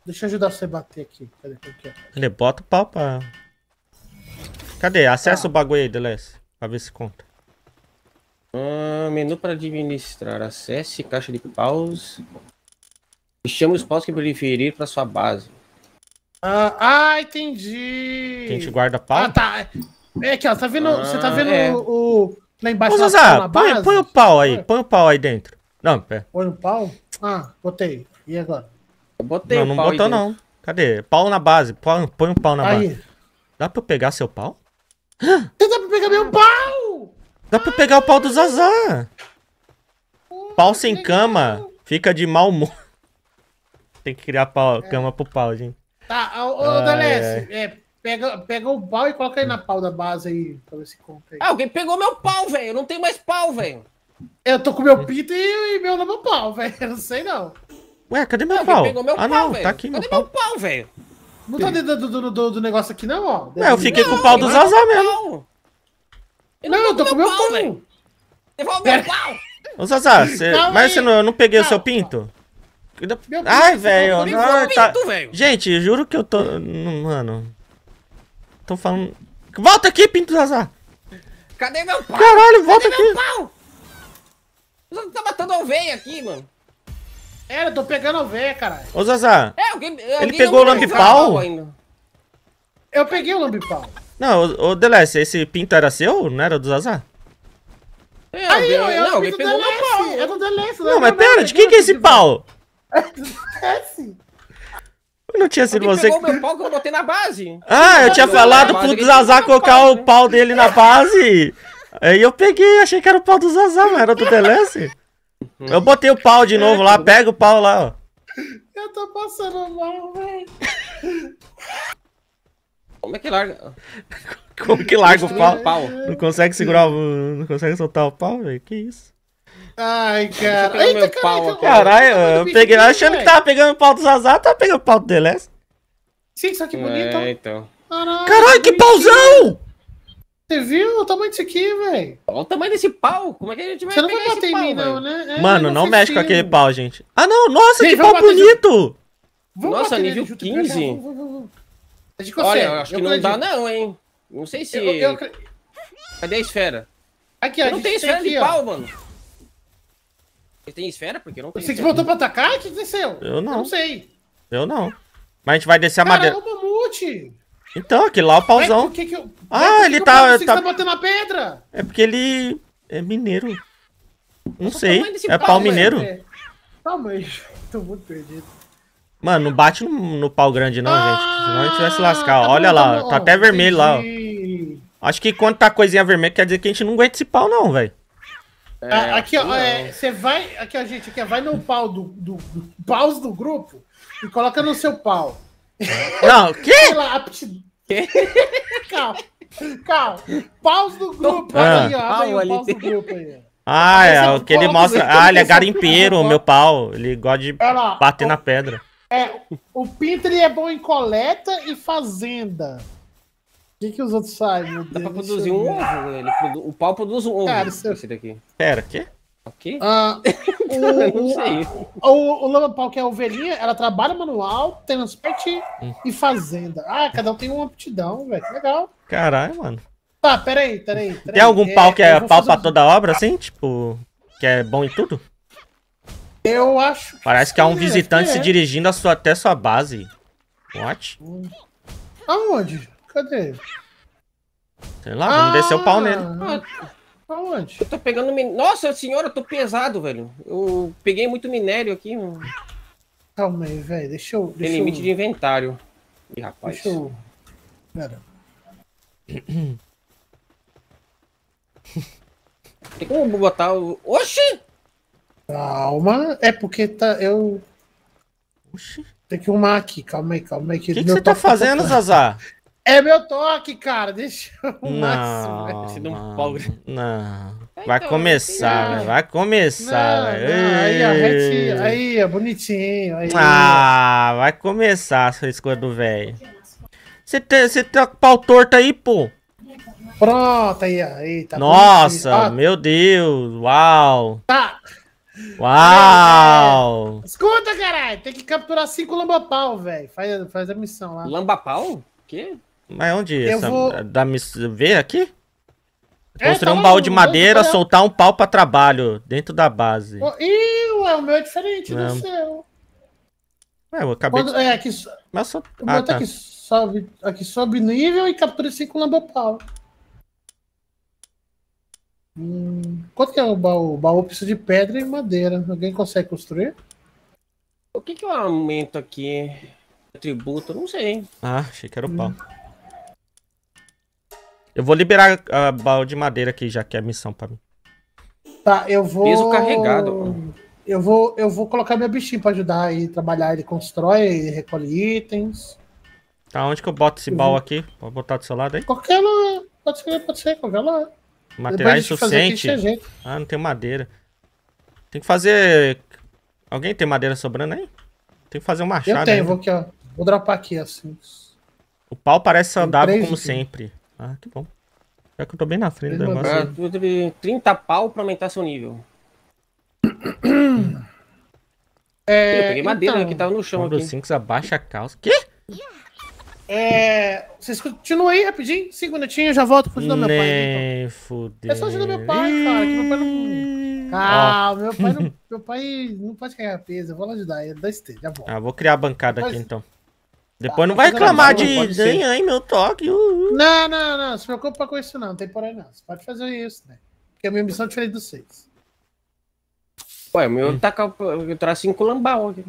A: Deixa eu ajudar você a bater aqui. Cadê? É?
B: Ele bota o pau pra... Cadê? Acessa ah. o bagulho aí, DLS. Pra ver se conta. Ah, menu para administrar. Acesse caixa de paus. Chama os paus que preferir para sua base.
A: Ah, ah, entendi. Que a gente
B: guarda pau. Ah, tá. É,
A: é aqui, ó. Tá vendo, ah, você tá ah, vendo é. o, o, Lá embaixo Ô, Zuzá, põe, põe, o
B: pau aí. Põe o pau aí dentro. Não, pera.
A: Põe o pau? Ah, botei. E agora?
B: Eu botei não, não botou, não. Cadê? Pau na base. põe o pau na aí. base. Dá pra eu pegar seu pau? Você dá
A: pra pegar meu ah. pau!
B: Dá pra eu pegar o pau do Zazá. pau sem cama. Fica de mau humor. Tem que criar pau, é. cama pro pau, gente.
A: Tá, ô, ô é. pega, pega o pau e coloca aí na pau da base aí, pra ver se conta aí. Ah, alguém pegou meu pau, velho. Eu não tenho mais pau, velho. Eu tô com meu pinto e, e meu nome é pau, velho. Eu não sei não. Ué, cadê meu pau? Pegou meu ah, pau, não, véio. tá aqui cadê meu
B: pau, pau velho?
A: Não tá dentro do, do, do, do, negócio aqui, não, ó. Deve... eu fiquei não, com o pau do Zazá
B: mesmo. Eu não, não eu tô com meu pau, velho. Devolve meu é. pau. Ô, Zazá, mas você não, eu não peguei o seu pinto? Ainda... Ai, tá velho. Tá... Gente, juro que eu tô. Mano. Tô falando. Volta aqui, Pinto do Azar! Cadê meu pau? Caralho, volta Cadê aqui! Meu
A: pau? Você tá matando ovelha aqui, mano. É, eu tô pegando ovelha, caralho.
B: Ô, Zazá. É,
A: alguém, ele pegou o lambipau? Eu peguei o lambipau.
B: Não, ô, ô Deleste, esse pinto era seu? Não era do Zazá?
A: É, Aí, eu, eu, é não, alguém pegou
B: É do Deleste. Não, é mas pera, de quem né, que é esse pau? É Não tinha sido você. Pegou meu pau que eu botei na base. Ah, eu tinha falado pro Zazar colocar o pau dele na base. Aí eu peguei, achei que era o pau do Zazar, mas era do Deleuze. Eu botei o pau de é, novo lá, pega o pau lá, ó.
A: Eu tô passando mal, velho.
B: Como é que larga? Como que larga o pau? Não consegue segurar, não consegue soltar o pau, velho? Que isso?
A: Ai, cara. Eita, meu cara, caralho, eu, eu peguei achando que tava pegando
B: o pau do Zazar, tava tá pegando o pau do Deleuze. Sim, só que é, bonito. É, então.
A: Caralho, caralho que, que pauzão! Você viu o tamanho disso aqui, velho? Olha o tamanho desse pau. Como é que a gente vai Você não vai bater pau, mim, não, né? É, Mano, não, não mexe com aquele
B: pau, gente.
A: Ah, não, nossa, que pau bonito!
B: Nossa, nível 15?
A: É Olha, eu acho que não dá não,
B: hein? Não sei se... Cadê a esfera?
A: Aqui, ó, não tem esfera aqui, de pau, mano.
B: Você tem esfera? Porque não tenho.
A: Você que botou pra atacar? O que aconteceu? Eu não. Eu não sei.
B: Eu não. Mas a gente vai descer a madeira.
A: Caramba, mamute!
B: Então, aqui lá é o pauzão. É,
A: que que eu... Ah, ele que tá-, tá. Você tá... tá batendo a pedra?
B: É porque ele é mineiro. Não sei. É pau, pau mineiro. É.
A: aí. Tô muito perdido.
B: Mano, não bate no, no pau grande, não, ah, gente. Senão a gente vai se lascar. Tá Olha tá bom, lá, tá, tá até vermelho
A: Entendi.
B: lá. Ó. Acho que quando tá coisinha vermelha, quer dizer que a gente não aguenta esse pau, não, velho.
A: É, aqui, ó, é, você vai. Aqui, a gente, aqui, vai no pau do, do, do, paus do grupo e coloca no seu pau. Não, que? Sei lá, aptidão. Calma. Calma. Paus do grupo. Ah, aí, ó, pau, aí, paus do
C: grupo aí.
B: Ah, é, é o que ele mostra. Ah, ele é, é garimpeiro, o meu pau. Ele gosta de lá, bater o, na pedra.
A: É, o Pinto é bom em coleta e fazenda que, que os outros sabem? Dá Deus, pra produzir um ovo,
B: ele produ... O pau produz um ovo. Cara, você... É- daqui. Pera, quê? Ah, o quê? Ah,
A: não sei. O, o, o Lama Pau, que é a ovelhinha, ela trabalha manual, transporte hum. e fazenda. Ah, cada um tem uma aptidão, velho. Que legal.
B: Caralho, mano.
A: Tá, peraí, peraí. peraí. Tem algum é, pau que é, pau pra um... toda
B: obra, assim? Tipo, que é bom em tudo?
A: Eu acho. Que Parece que é um visitante é. se dirigindo
B: sua, até sua base. What?
A: Aonde? Cadê?
B: Sei lá, vamos ah, descer o pau ah! nele. Ah, aonde? Eu tô pegando min... Nossa senhora, eu tô pesado, velho. Eu peguei muito minério aqui. Mano. Calma
A: aí, velho. Deixa eu. Deixa Tem limite eu... de
B: inventário. Ih, rapaz. Deixa eu.
A: Pera.
B: Tem como botar o. Oxi!
A: Calma, é porque tá. Eu. Oxi. Tem que arrumar aqui, calma aí, calma aí. O que, que, que, você tá, tá fazendo, Zazá? É meu toque, cara. Deixa o não, máximo.
B: Não, não. Vai então, começar, Vai começar, não, Não, aí, ó,
A: aí, ó, bonitinho. Aí.
B: Ah, vai começar essa escolha do velho. Você tem, você tem o pau torto aí, pô.
A: Pronto, aí, aí. Tá Nossa, ah.
B: meu Deus, uau. Tá. Uau! é.
A: Escuta, caralho, tem que capturar cinco lambapau, velho. Faz, faz a missão lá. Lambapau? O quê?
B: Mas onde? Eu essa, vou... É me ver aqui? É, construir é, tá um baú de madeira, soltar um pau pra trabalho dentro da base.
A: Ih, ué, o meu é diferente Não. do seu. Ué, eu acabei Quando, de... É, aqui... Mas só... O meu ah, tá aqui, sobe, aqui sobe nível e captura 5 lambopau. Hum, quanto que é o baú? O baú precisa de pedra e madeira. Alguém consegue construir?
B: O que que eu aumento aqui? Atributo? Não sei. Ah, achei que era o pau. Hum. Eu vou liberar a bala de madeira aqui, já que é missão pra mim.
A: Tá, eu vou. Peso carregado. Eu vou, eu vou colocar meu bichinho pra ajudar aí, trabalhar. Ele constrói, e recolhe itens.
B: Tá, onde que eu boto esse bal aqui? Pode botar do seu lado aí?
A: Qualquer lá. Pode ser, pode ser, qualquer lá.
B: Materiais suficiente. Ah, não tem madeira. Tem que fazer. Alguém tem madeira sobrando aí? Tem que fazer um machado. Eu tenho, vou aqui, ó. Vou dropar aqui, assim. O pau parece saudável como aqui. sempre. Ah, que bom. Já é que eu tô bem na frente do negócio. Eu tu 30 pau pra aumentar seu nível. É, eu peguei madeira então, que tava no chão um aqui. 5 abaixa a calça. Quê?
A: É, vocês continuam aí rapidinho, 5 minutinhos, já volto pra ajudar meu pai. Né,
B: então. fudeu. É só ajudar meu pai, cara, que meu
A: pai não... Calma, oh. meu, pai não, meu pai não pode carregar peso, eu vou lá ajudar, ele dá esteja, já volto. Ah, vou
B: criar a bancada aqui então. Depois não tá. vai reclamar de nem ai
A: meu toque. Uh, uh. Não, não, não. Se preocupa com isso, não. Não tem porém, não. Você pode fazer isso, né? Porque a minha missão é diferente dos seis.
B: Ué, o meu hum. tá capturar assim cinco lambau aqui.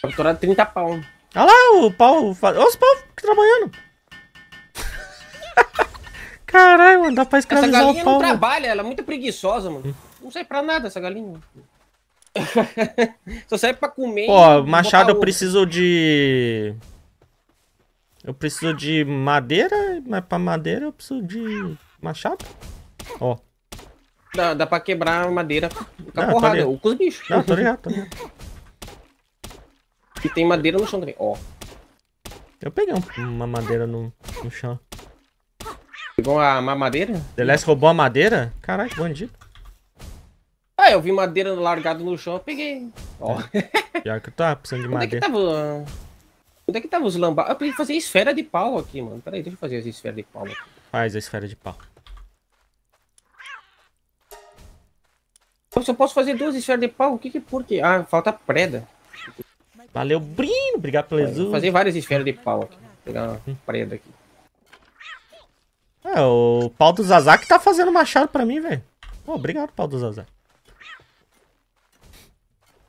B: Capturar 30 pau. Olha ah lá, o pau. Olha os pau tá trabalhando. Caralho, mano, dá pra escravizar o pau. Essa galinha não trabalha, ela é muito preguiçosa, mano. Não sei pra nada essa galinha. Só serve pra comer. Ó, machado eu preciso de. Eu preciso de madeira, mas pra madeira eu preciso de machado. Ó. Dá, dá pra quebrar madeira com a porrada, ou com os bichos. Não, tô ligado, tô ligado. E tem madeira no chão também, ó. Eu peguei um, uma madeira no, no chão. Pegou a, madeira? The Last roubou a madeira? Caralho, bandido eu vi madeira largada no chão, eu peguei. Ó. É. Pior que tá, precisando de madeira. Onde é que tava... Onde é que tava os lambá? Eu preciso fazer esfera de pau aqui, mano. Peraí, deixa eu fazer as esferas de pau aqui. Faz a esfera de pau. Eu só posso fazer duas esferas de pau? O que que por quê? Ah, falta preda. Valeu, Brino. Obrigado pelo exu. Vou fazer várias esferas de pau aqui. Vou pegar uma hum. preda aqui. É, o pau do Zazak tá fazendo machado pra mim, velho. Obrigado, pau do Zazak.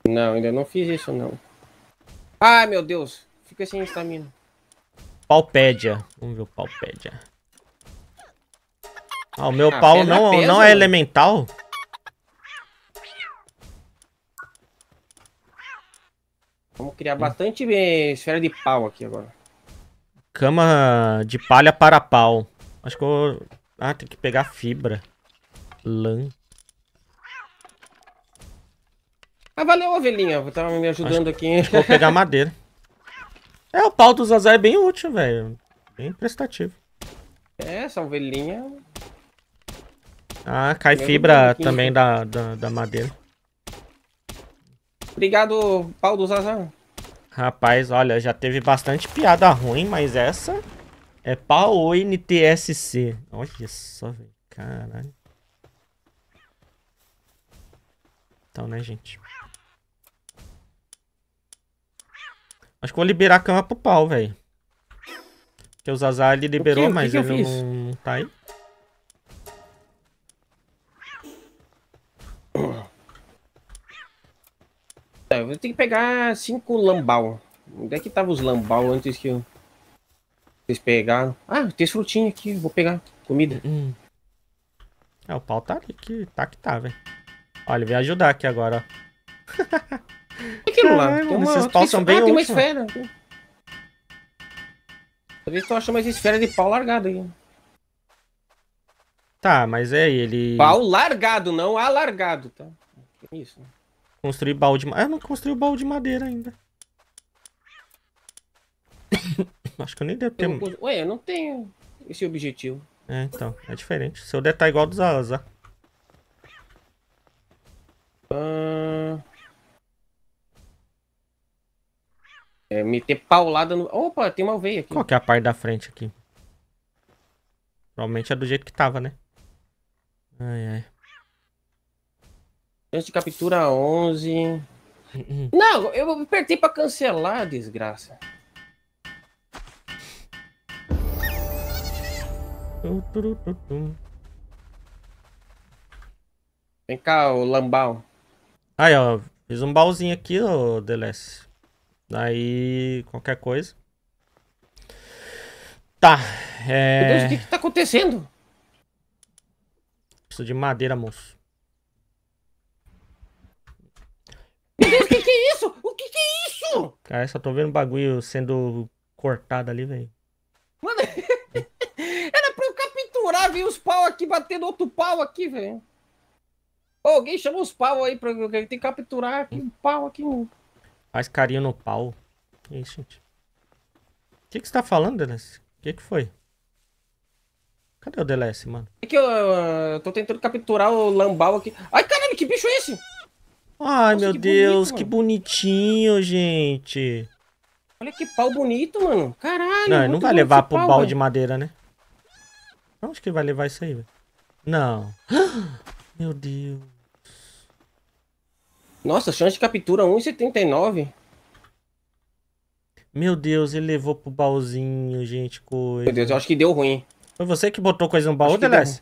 B: Não, ainda não fiz isso não. Ai, meu Deus. Fica sem estamina. Palpédia. Vamos ver o Palpédia. Ah, o meu ah, pau não, não é elemental? Vamos criar bastante esfera de pau aqui agora. Cama de palha para pau. Acho que eu... Ah, tem que pegar fibra. Lã. Mas valeu, ovelhinha. Você tava tá me ajudando acho aqui. vou pegar madeira. É, o pau do Azar é bem útil, velho. Bem prestativo. É, essa ovelhinha... Ah, cai fibra também da, da, da, madeira. Obrigado, pau do Azar Rapaz, olha, já teve bastante piada ruim, mas essa é pau NTSC. Olha só, velho. Caralho. Então, né, gente? Acho que vou liberar a cama pro pau, velho. Porque o Zazar ele liberou, o que? O mas que ele não tá aí. Tá, eu tenho que pegar cinco lambal. Onde é que tava os lambal antes que eu... Vocês pegaram? Ah, tem frutinha aqui, vou pegar comida. Hum, hum. É, o pau tá ali, que tá que tá, velho. Olha, ele veio ajudar aqui agora, ó.
A: Aquilo lá. Esses pau são bem. Ah, tem uma esfera.
B: talvez tu acha mais esfera de pau largado aí. Tá, mas é ele. Pau largado, não alargado, tá? É isso. Construir balde Ah, não construí o balde de madeira ainda. acho que eu nem devo ter. Eu Ué, eu não tenho esse objetivo. É, então. É diferente. seu deve tá igual dos Azar. Uh... É, meter paulada no. Opa, tem uma veia aqui. Qual que é a parte da frente aqui? Provavelmente é do jeito que tava, né? Ai, ai. Chance de captura 11. Hum, hum. Não, eu apertei pra cancelar, desgraça. Vem cá, o lambal. Aí, ó. Fiz um balzinho aqui, ô Delesse daí qualquer coisa. Tá. É... Meu Deus, o que, que
A: tá acontecendo?
B: Preciso de madeira, moço.
A: Meu Deus, o que, que é isso? O que, que
B: é isso? Cara, só tô vendo bagulho sendo cortado ali, velho. Mano, era pra eu capturar, vi os pau aqui batendo outro pau aqui, velho. Oh, alguém chama os pau aí pra eu tem que capturar aqui um pau aqui. Faz carinho no pau. Que isso, gente? O que, que você tá falando, Delesse? O que, que foi? Cadê o Delesse, mano? É que eu, eu tô tentando capturar o lambal aqui. Ai, caralho, que bicho é esse? Ai, Nossa, meu que Deus, bonito, que bonitinho, gente. Olha que pau bonito, mano. Caralho. Não, não vai levar pro pau, balde de madeira, né? onde que vai levar isso aí, velho? Não. Meu Deus. Nossa, chance de captura 1,79. Meu Deus, ele levou pro baúzinho, gente, coisa. Meu Deus, eu acho que deu ruim. Foi você que botou coisa no baú, Deless?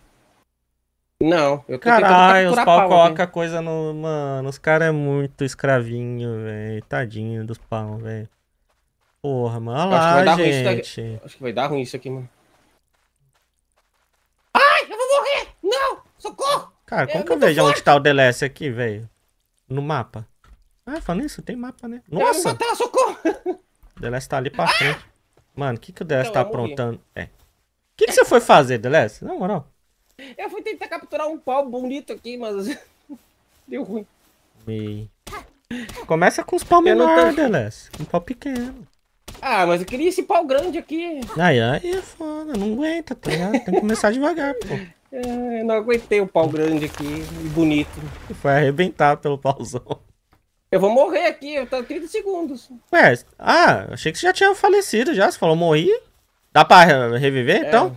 B: Não, eu tô Caralho, os pau, pau coloca coisa no. Mano, os caras é muito escravinho, velho. Tadinho dos pau, velho. Porra, mano. Olha lá, acho que gente. Acho que vai dar ruim isso aqui, mano. Ai, eu vou morrer! Não! Socorro! Cara, como eu que eu vejo forte. onde tá o DLS aqui, velho? no mapa. Ah, falando isso, tem mapa, né? Nossa! Tá, socorro! O Deleste tá ali pra frente. Mano, o que, que o Deleste então, tá aprontando? É. O que, que você foi fazer, Deleste? Na moral. Eu fui tentar capturar um pau bonito aqui, mas. Deu ruim. Me... Começa com os pau menores, tô... Deleste. Um pau pequeno. Ah, mas eu queria esse pau grande aqui. Ai, ai, é foda. Não aguenta, tá ligado? Tem que começar devagar, pô. É, não aguentei o pau grande aqui bonito. Foi arrebentar pelo pauzão. Eu vou morrer aqui, eu tô 30 segundos. Ué, ah, achei que você já tinha falecido já. Você falou morri? Dá pra reviver é. então?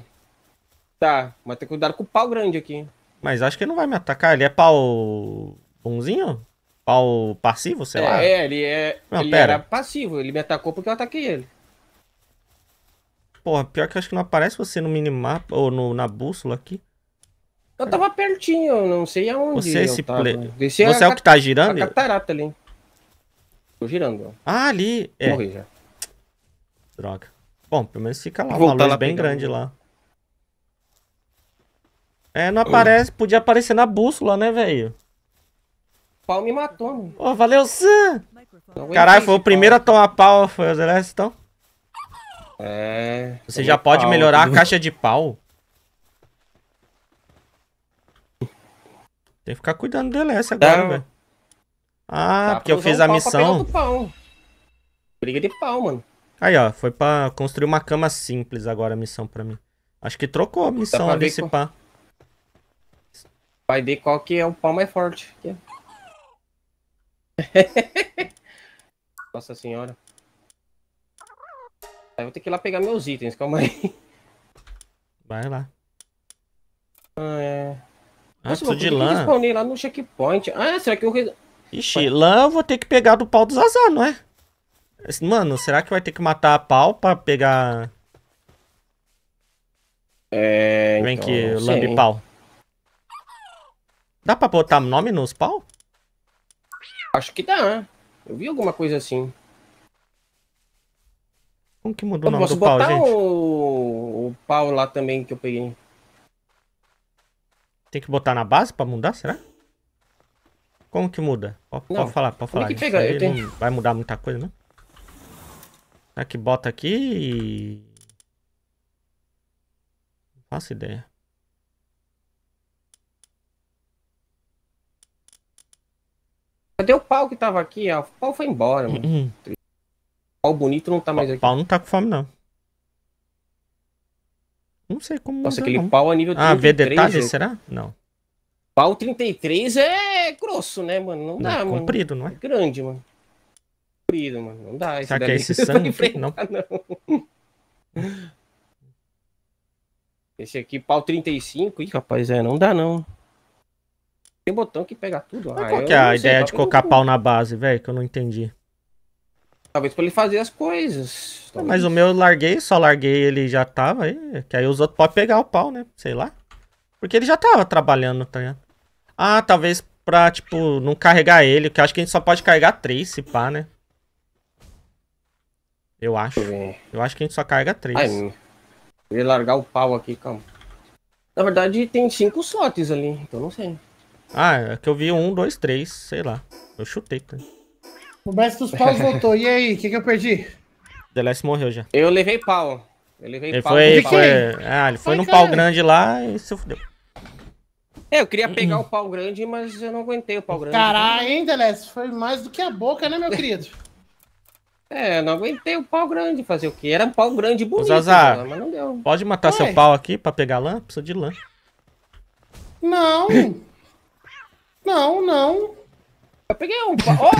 B: Tá, mas tem que cuidar com o pau grande aqui. Mas acho que ele não vai me atacar. Ele é pau bonzinho? Pau passivo, sei é, lá? É, ele é. Não, ele pera. era passivo, ele me atacou porque eu ataquei ele. Porra, pior que eu acho que não aparece você no minimapa ou no, na bússola aqui. Eu tava pertinho, não sei aonde. Você, esse play... É você é o que tá girando? A catarata ali. Tô girando. Ah, ali. É. Morri já. Droga. Bom, pelo menos fica lá. Uma luz lá bem grande lá. É, não aparece. Oh. Podia aparecer na bússola, né, velho? O pau me matou, mano. oh, valeu, Sam! Caralho, foi o primeiro a tomar pau, foi o Zeleste, então? É. Você já pode pau, melhorar a caixa de pau? Tem que ficar cuidando do essa agora, velho. Ah, tá porque eu fiz um a missão. Briga de pau, mano. Aí, ó, foi pra construir uma cama simples agora a missão pra mim. Acho que trocou a missão tá ali, pá. Vai ver qual que é o pau mais forte. Nossa senhora. Aí vou ter que ir lá pegar meus itens, calma aí. Vai lá. Ah, é... Ah, de lã. Respawnei lá no checkpoint. Ah, será que eu... Ixi, lã eu vou ter que pegar do pau dos azar, não é? Mano, será que vai ter que matar a pau pra pegar... É, Vem então, aqui, lambe pau. Dá pra botar nome nos pau? Acho que dá. Eu vi alguma coisa assim. Como que mudou eu o nome do pau, gente? Posso botar o pau lá também que eu peguei. Tem que botar na base pra mudar, será? Como que muda? Pode, pode falar, pode é falar. Tem que pegar, eu tenho... vai mudar muita coisa, não? Será que bota aqui e... Não faço ideia. Cadê o pau que tava aqui? O pau foi embora, mano. Uhum. O hum. pau bonito não tá mais aqui. O pau não tá com fome, não. Não sei como. Nossa, aquele não. pau a nível 33. Ah, vê detalhes, será? Não. Pau 33 é grosso, né, mano? Não, não é dá, é mano. Comprido, não é? é? Grande, mano. Comprido, mano. Não dá. Será que é esse sangue? Não. não. Esse aqui, pau 35. Ih, rapaz, é, não dá não. Tem botão que pega tudo. ah, qual que é a ideia tá de colocar pau na base, velho? Que eu não entendi. Talvez pra ele fazer as coisas. É, talvez. Mas o meu eu larguei, só larguei ele já tava aí. Que aí os outros podem pegar o pau, né? Sei lá. Porque ele já tava trabalhando, tá ligado? Ah, talvez pra, tipo, não carregar ele. Que acho que a gente só pode carregar três, se pá, né? Eu acho. Eu acho que a gente só carrega três. Ai, eu ia largar o pau aqui, calma. Na verdade, tem cinco slots ali, então não sei. Ah, é que eu vi um, dois, três, sei lá. Eu chutei, tá ligado?
A: O mestre dos Paus voltou. E aí, o que, que eu perdi?
B: The Last morreu já.
A: Eu levei pau. Eu levei ele pau. Foi, foi...
B: Ah, ele foi, num pau grande lá e se fudeu. É, eu queria pegar o pau grande, mas eu não aguentei o pau grande. Caralho,
A: hein, Deleste? Foi mais do que a boca, né, meu querido?
B: É, não aguentei o pau grande fazer o quê? Era um pau grande bonito, Zaza, mas não deu. Pode matar seu pau aqui pra pegar lã? Precisa de lã. Não. não, não. Eu peguei um pau. Ó,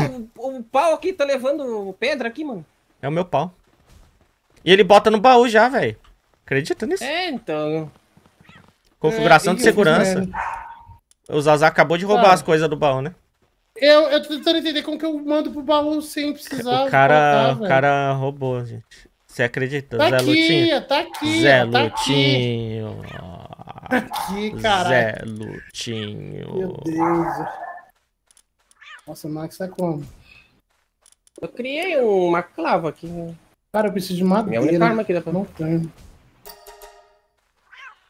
B: oh, o pau aqui tá levando pedra aqui, mano. É o meu pau. E ele bota no baú já, velho. Acredita nisso? É, então.
A: Configuração é, de segurança. Fiz,
B: o Zaza acabou de roubar ah. as coisas do baú, né?
A: Eu, eu tô tentando entender como que eu mando pro baú sem precisar. O cara, botar, o
B: cara roubou, gente. Você acredita? Tá Zé aqui, Lutinho. Tá aqui, Zé tá Lutinho. Aqui. Tá aqui, caralho. Zé Lutinho. Meu
A: Deus. Nossa, Max é como?
B: Eu criei uma clava aqui.
A: Cara, eu preciso de madeira. Minha única arma aqui dá pra... Não tenho.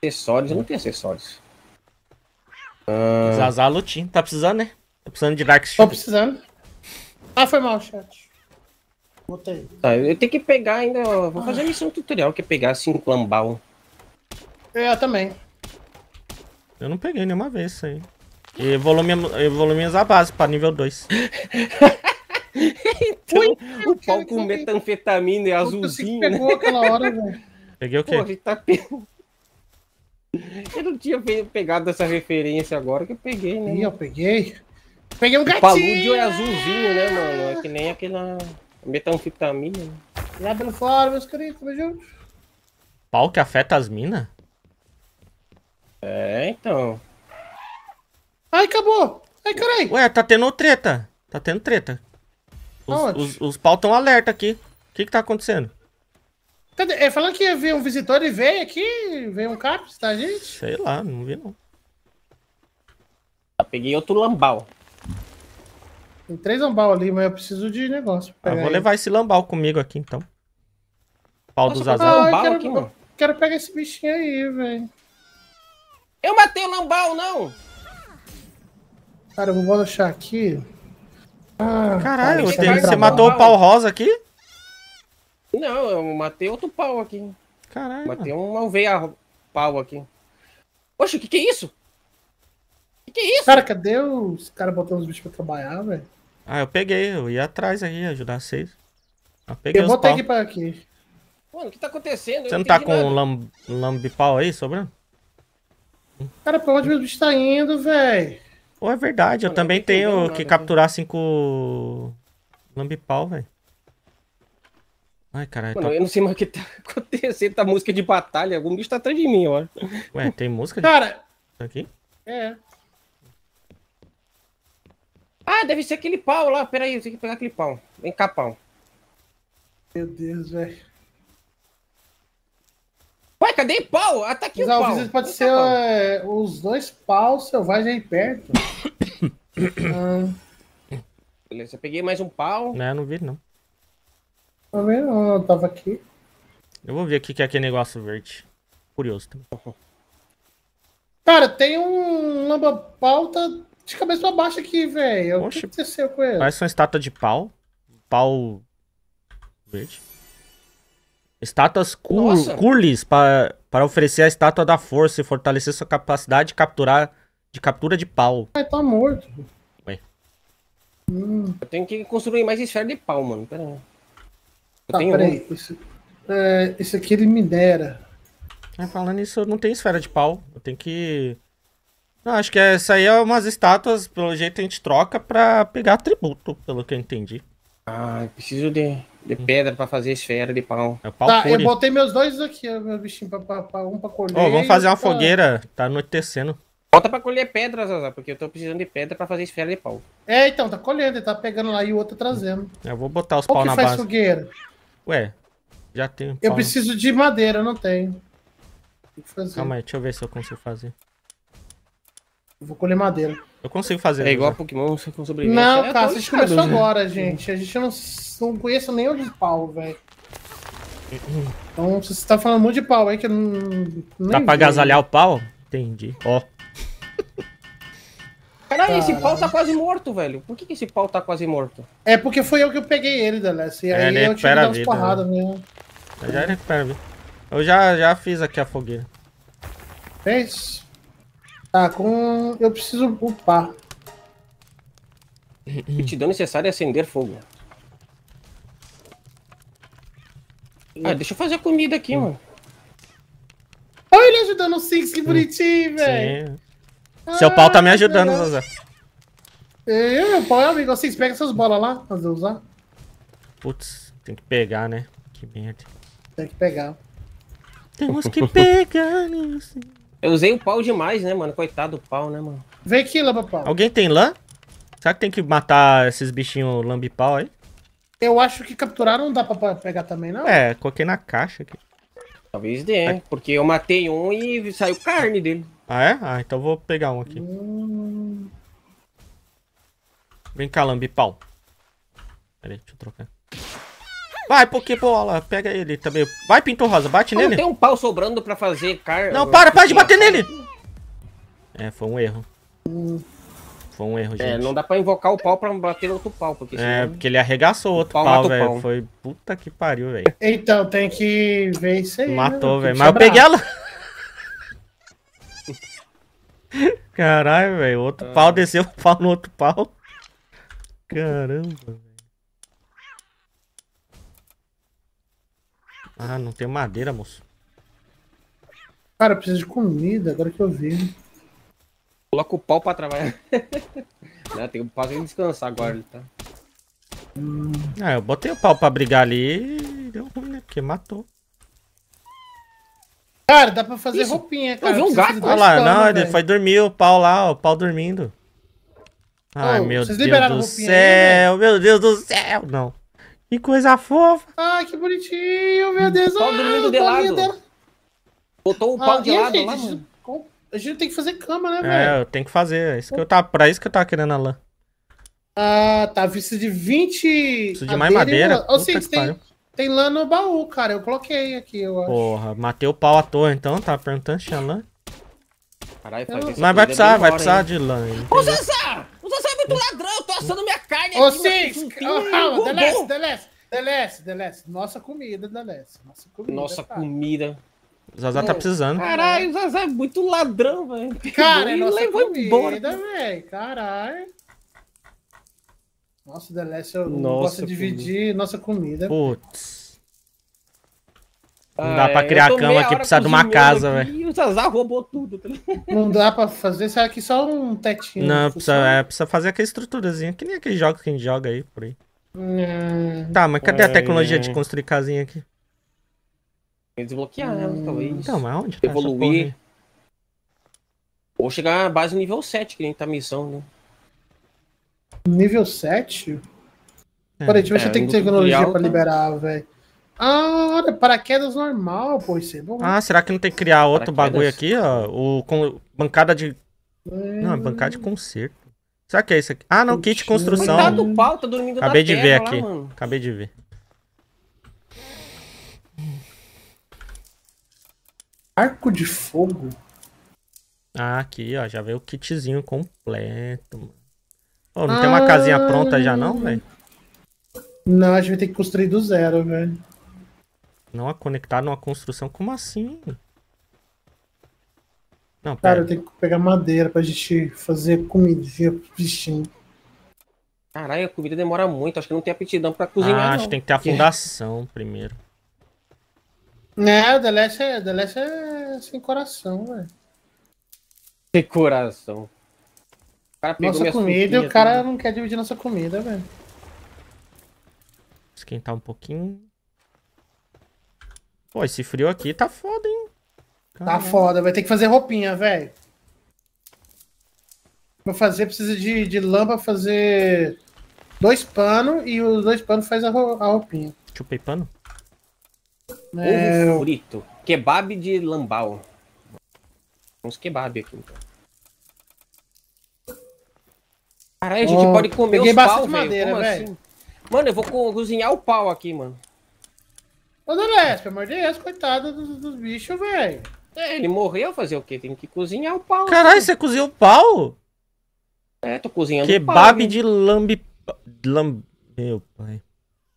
B: Acessórios? Eu não tenho acessórios.
C: Ah...
B: Lutin. Tá precisando, né? Tá precisando de Dark Shield. Tô precisando.
A: Ah, foi mal, chat. Botei.
B: Tá, eu tenho que pegar ainda. vou fazer a missão tutorial que é pegar assim, um clambal. Eu também. Eu não peguei nenhuma vez isso aí. E minha, a base bases pra nível 2. então, Ui, o pau com metanfetamina e azulzinho, né? pegou aquela hora, velho. Peguei o quê? Pô, tá... Eu não tinha pegado essa referência agora que eu peguei, né? Ih, eu peguei. Peguei um gatinho! O palúdio é azulzinho, né, mano? É que nem aquela metanfetamina. Né?
A: Lá pelo fora, meus queridos, tamo junto.
B: Pau que afeta as minas? É, então. Ai, acabou. Ai, carai. Ué, tá tendo treta. Tá tendo treta. Os, os, os pau estão alerta aqui. O que que tá acontecendo?
A: Cadê? é falando que veio um visitor e veio aqui, veio um cara tá gente?
B: Sei lá, não vi não. Ah, peguei outro lambal. Tem
A: três lambal ali, mas eu preciso de negócio. Ah, vou aí. levar
B: esse lambal comigo aqui então. Pau Nossa, dos azar. Ah, quero, aqui, mano.
A: quero pegar esse bichinho aí, velho. Eu matei o lambal, não! Cara, eu vou balançar aqui. Ah, Caralho, cara, você, você matou o pau rosa
B: aqui? Não, eu matei outro pau aqui. Caralho. Matei uma ovelha pau aqui. Poxa, o que que é isso?
A: Que que é isso? Cara, cadê os caras botando os bichos pra trabalhar, velho?
B: Ah, eu peguei, eu ia atrás aí ajudar vocês. Eu peguei eu os botei aqui pra aqui. Mano, o que tá acontecendo? Você eu não, tá com um lamb... lambipau aí sobrando?
A: Cara, pra onde meus bichos tá indo, velho? Ou é verdade, eu também tenho que capturar
B: cinco lambipau, velho. Ai, caralho. Mano, tá- eu não sei mais o que tá acontecendo. Tá música de batalha. Algum bicho tá atrás de mim, ó. Ué, tem música? Cara! Tá aqui? É. Ah, deve ser aquele pau lá. Pera aí, eu tenho que pegar aquele pau. Vem cá, pau. Meu Deus, velho. Ué, cadê
A: pau? Ah, tá aqui o pau. pode ser tá é, os dois paus selvagens aí perto.
B: ah. Beleza, eu peguei mais um pau. Não, eu não vi não.
A: Tá vendo? eu ah, tava aqui.
B: Eu vou ver o que é aquele negócio verde. Curioso também.
A: Cara, tem um lamba-pauta tá de cabeça pra baixo aqui, velho. O que aconteceu com ele?
B: Parece uma estátua de pau. Pau verde. Estátuas cur curlis para, para oferecer a estátua da força e fortalecer sua capacidade de capturar de captura de pau. Ah, tá morto. Ué. Hum. Eu tenho que construir mais esfera de pau, mano. Pera aí. Eu tá, tenho peraí. Um. Esse, é, esse aqui ele me É, falando isso, eu não tenho esfera de pau. Eu tenho que. Não, acho que essa aí é umas estátuas, pelo jeito a gente troca pra pegar tributo, pelo que eu entendi. Ah, eu preciso de. De hum. pedra pra fazer esfera de pau. É pau tá, eu botei
A: meus dois aqui, meu bichinho, pra, pra, pra um pra colher. Ô, oh, vamos fazer uma pra... Tá. fogueira,
B: tá anoitecendo. Volta pra colher pedra, Zaza, porque eu tô precisando de pedra pra fazer esfera de pau.
A: É, então, tá colhendo, ele tá pegando lá e o outro tá trazendo.
B: Eu vou botar os Qual pau que na faz base. fogueira? Ué, já tem. Eu preciso
A: de madeira, não tenho. Tem que fazer. Calma
B: aí, deixa eu ver se eu consigo fazer.
A: Eu vou colher madeira.
B: Eu consigo fazer. É igual a Pokémon com sobrevivência. Não, cara, cara, gente começou né? agora, gente.
A: A gente não, não conhece nem o de pau, velho. Então, você tá falando muito de pau aí que eu não.
B: Dá pra agasalhar o pau? Entendi. Ó.
A: Caralho, esse tá. pau tá quase morto, velho. Por que, que, esse pau tá quase morto? É porque foi eu que eu peguei ele, Deless. E é, aí é, eu tive que dar porradas mesmo. Né?
B: Eu já recupera, Eu já, já fiz aqui a fogueira.
A: Fez? Tá, com. Eu preciso upar.
B: Aptidão necessário, é acender fogo. Ah, deixa eu fazer a comida aqui, hum. mano.
A: Olha ele ajudando o Six, que bonitinho, hum. velho. Seu pau tá me ah, ajudando, Zazé. Eu meu pau é amigo. Six, pega essas bolas lá, fazer usar.
B: Putz, tem que pegar, né? Que merda.
A: Tem que pegar. Temos que pegar, Nilson.
B: Eu usei o pau demais, né, mano? Coitado do pau, né, mano? Vem aqui, lamba pau. Alguém tem lã? Será que tem que matar esses bichinhos lambipau aí?
A: Eu acho que capturar não dá pra pegar também, não? É,
B: coloquei na caixa aqui. Talvez dê, é. porque eu matei um e saiu carne dele. Ah, é? Ah, então vou pegar um aqui. Hum... Vem cá, lambipau. Peraí, deixa eu trocar. Vai, Pokébola, pega ele também. Vai, Pintor Rosa, bate Como nele. Tem um pau sobrando pra fazer car... Não, para, para de bater nele! É, foi um erro. Foi um erro, é, gente. É, não dá pra invocar o pau pra bater outro pau, porque... É, senão... porque ele arregaçou outro pau, pau velho. Foi puta que pariu, velho.
A: Então, tem que ver isso aí, né? Matou, velho. Mas eu peguei ela...
B: Caralho, velho. Outro ah. pau desceu, pau no outro pau. Caramba, Ah, não tem madeira, moço.
A: Cara, eu preciso de comida, agora que eu vi.
B: Coloca o pau pra trabalhar. não, tem o pau tem que descansar agora, ele tá. Hum. Ah, eu botei o pau pra brigar ali e deu ruim, né? Porque matou. Cara,
A: dá pra fazer Isso. roupinha, cara. Eu vi um gato. Olha lá, não, ele foi
B: dormir, o pau lá, o pau dormindo. Ai, meu Deus do céu, aí, né? meu Deus do céu, não. Que coisa fofa.
A: Ai, que bonitinho, meu Deus. O pau do ah, dormindo de lado.
B: Botou o ah, pau ah, de lado gente, lá, mano.
A: A gente tem que fazer cama, né, é, velho? É,
B: eu tenho que fazer. É isso que eu tava tá, pra isso que eu tava querendo a lã.
A: Ah, tá. Preciso de 20. Preciso de mais madeira. Ou seja, tem, tem lã no baú, cara. Eu coloquei aqui, eu acho.
B: Porra, matei o pau à toa então, tá perguntando se tinha lã. Caralho, Mas vai precisar, vai precisar de lã. Ô, César! do tipo ladrão, tô assando minha carne Ô, sim, calma, delece, delece,
A: delece, delece. Nossa comida, delece. Nossa comida. Nossa tá.
B: comida. O Zazá é. tá precisando. Caralho, o Zazá é muito ladrão, velho. Cara, é nossa levou comida, velho.
A: Caralho. Nossa, delece, eu nossa, não posso dividir nossa
B: comida. Putz. Não ah, dá pra é, criar cama aqui, precisa de uma casa, velho.
A: E o Zazar roubou tudo. Tá não dá pra fazer isso aqui só um tetinho. Não, assim,
B: precisa, é, precisa fazer aquela estruturazinha, que nem aquele jogo que a gente joga aí, por aí. Hum, tá, mas cadê é, a tecnologia é. de construir casinha aqui? Desbloquear, hum, talvez. Então, mas onde? Tá Evoluir. Ou chegar na base nível 7, que nem tá a missão, né?
A: Nível 7?
B: É. Peraí, deixa eu ver se é, tem tecnologia tutorial, pra liberar,
A: velho. Ah, paraquedas normal, pô, isso é bom. Ah,
B: será que não tem que criar outro bagulho aqui, ó? O, com, bancada de. É... Não, bancada de concerto. Será que é isso aqui? Ah, não, kit de construção. Coitado do pau, tá dormindo Acabei de ver aqui. mano. Acabei de ver.
A: Arco de fogo?
B: Ah, aqui, ó, já veio o kitzinho completo, mano. Oh, não ah... tem uma casinha pronta já, não, ah. velho?
A: Não, a gente vai ter que construir do zero, velho.
B: Não a conectar numa construção. Como assim? Não, pera.
A: Cara, eu tenho que pegar madeira pra gente fazer comida pro
B: bichinho. Caralho, a comida demora muito. Acho que não tem aptidão pra cozinhar. Ah, acho que tem que ter a fundação primeiro.
A: né o The Last é, The Last é sem coração, velho.
B: Sem coração. O cara pegou nossa comida e o cara também.
A: não quer dividir nossa comida, velho.
B: Esquentar um pouquinho. Pô, esse frio aqui tá foda, hein?
A: Tá Caramba. Tá foda, vai ter que fazer roupinha, velho. Pra fazer, precisa de, de pra fazer dois panos e os dois panos faz a, a roupinha.
B: Chupei pano? É... Ovo frito. Kebab de lambal. Uns kebab aqui, então. Caralho, a gente oh, pode comer os pau, velho. Assim? Mano, eu vou cozinhar o pau
A: aqui, mano. Mas, Alex, pelo amor de Deus, coitado dos, dos bichos, velho.
B: É, ele morreu, fazer o quê? Tem que cozinhar o pau. Caralho, você cozinhou o pau? É, tô cozinhando Kebab pau. Kebab de lambi... lambi... Meu pai.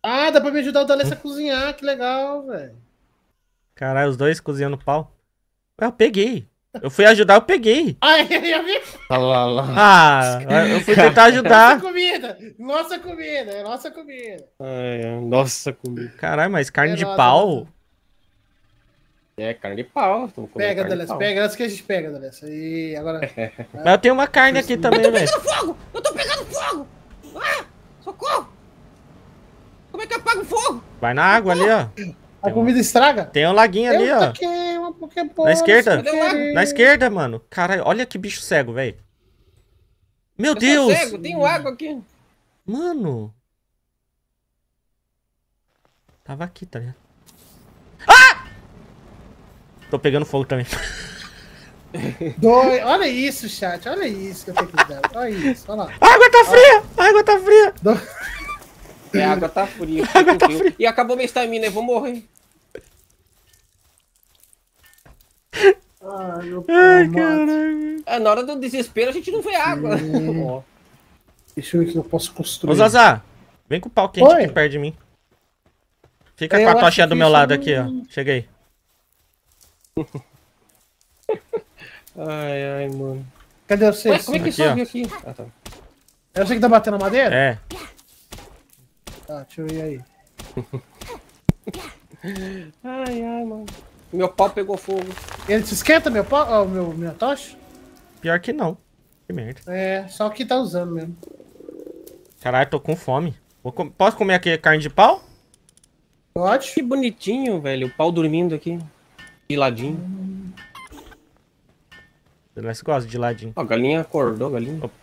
B: Ah, dá pra me
A: ajudar o Dalessa a cozinhar, que legal, velho.
B: Caralho, os dois cozinhando pau. Eu peguei. Eu fui ajudar, eu peguei.
A: Ai, eu vi.
B: Ah, eu fui tentar ajudar. Nossa
A: comida, nossa comida, nossa comida.
B: Ai, nossa comida. Caralho, mas carne é de nossa, pau? Nossa. Tá é, carne de pau. Pega, Dalessa, pega
A: antes que a gente pega, Dalessa. E agora. É. mas eu tenho uma carne aqui eu também, velho. Eu tô pegando fogo! Eu tô pegando fogo! Ah, socorro! Como é que eu apago o fogo?
B: Vai na água socorro. ali, ó a comida estraga? Tem um laguinho eu ali, ó.
A: Uma na esquerda. Na esquerda,
B: mano. Caralho, olha que bicho cego, velho. Meu eu Deus! Cego, tenho água aqui. Mano. Tava aqui, tá ligado? Ah! Tô pegando fogo também. Dois.
A: olha isso, chat. Olha isso que eu tenho que dar. Olha isso,
B: olha lá. A água tá fria! A água tá fria! Dois. É, a água tá fria. a água tá fria. E acabou minha estamina, eu vou morrer. Ai, ah, meu Ai, caralho. É, na hora do desespero a gente não vê água. Hum. Deixa eu ver que eu posso construir. Ô, Zaza, vem com o pau quente aqui perto de mim. Fica é, com a tocha do meu lado não... aqui, ó. Cheguei. ai, ai, mano. Cadê vocês? Ué, como é que aqui, sobe ó. aqui?
A: Ah, tá. É você que tá batendo a madeira? É. Tá, deixa eu ir aí.
B: ai, ai, mano. Meu pau pegou fogo. Ele
A: se esquenta, meu pau? Oh, meu, minha tocha?
B: Pior que não. Que merda.
A: É, só que tá usando mesmo.
B: Caralho, tô com fome. Com... Posso comer aqui carne de pau? Pode. Que bonitinho, velho. O pau dormindo aqui. De ladinho. Hum. gosta de ladinho. Ó, a galinha acordou, galinha. Opa.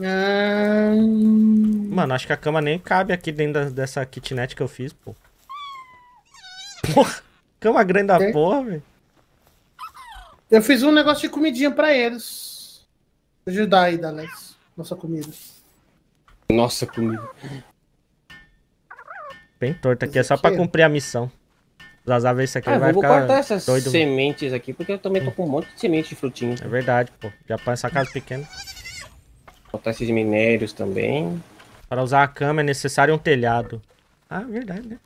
B: Ah. Mano, acho que a cama nem cabe aqui dentro dessa kitnet que eu fiz, pô. Porra, cama grande da é. porra, velho. Eu fiz um negócio de comidinha pra eles.
A: Ajudar aí, Dalex. Nossa comida.
B: Nossa comida. Bem torta aqui, é só pra cumprir a missão. Lazar ver isso aqui, ah, vai vou ficar cortar essas doido. sementes aqui, porque eu também tô com um monte de semente de frutinho. É verdade, pô. Já põe essa casa pequena. Botar esses minérios também. Para usar a cama é necessário um telhado. Ah, verdade, né?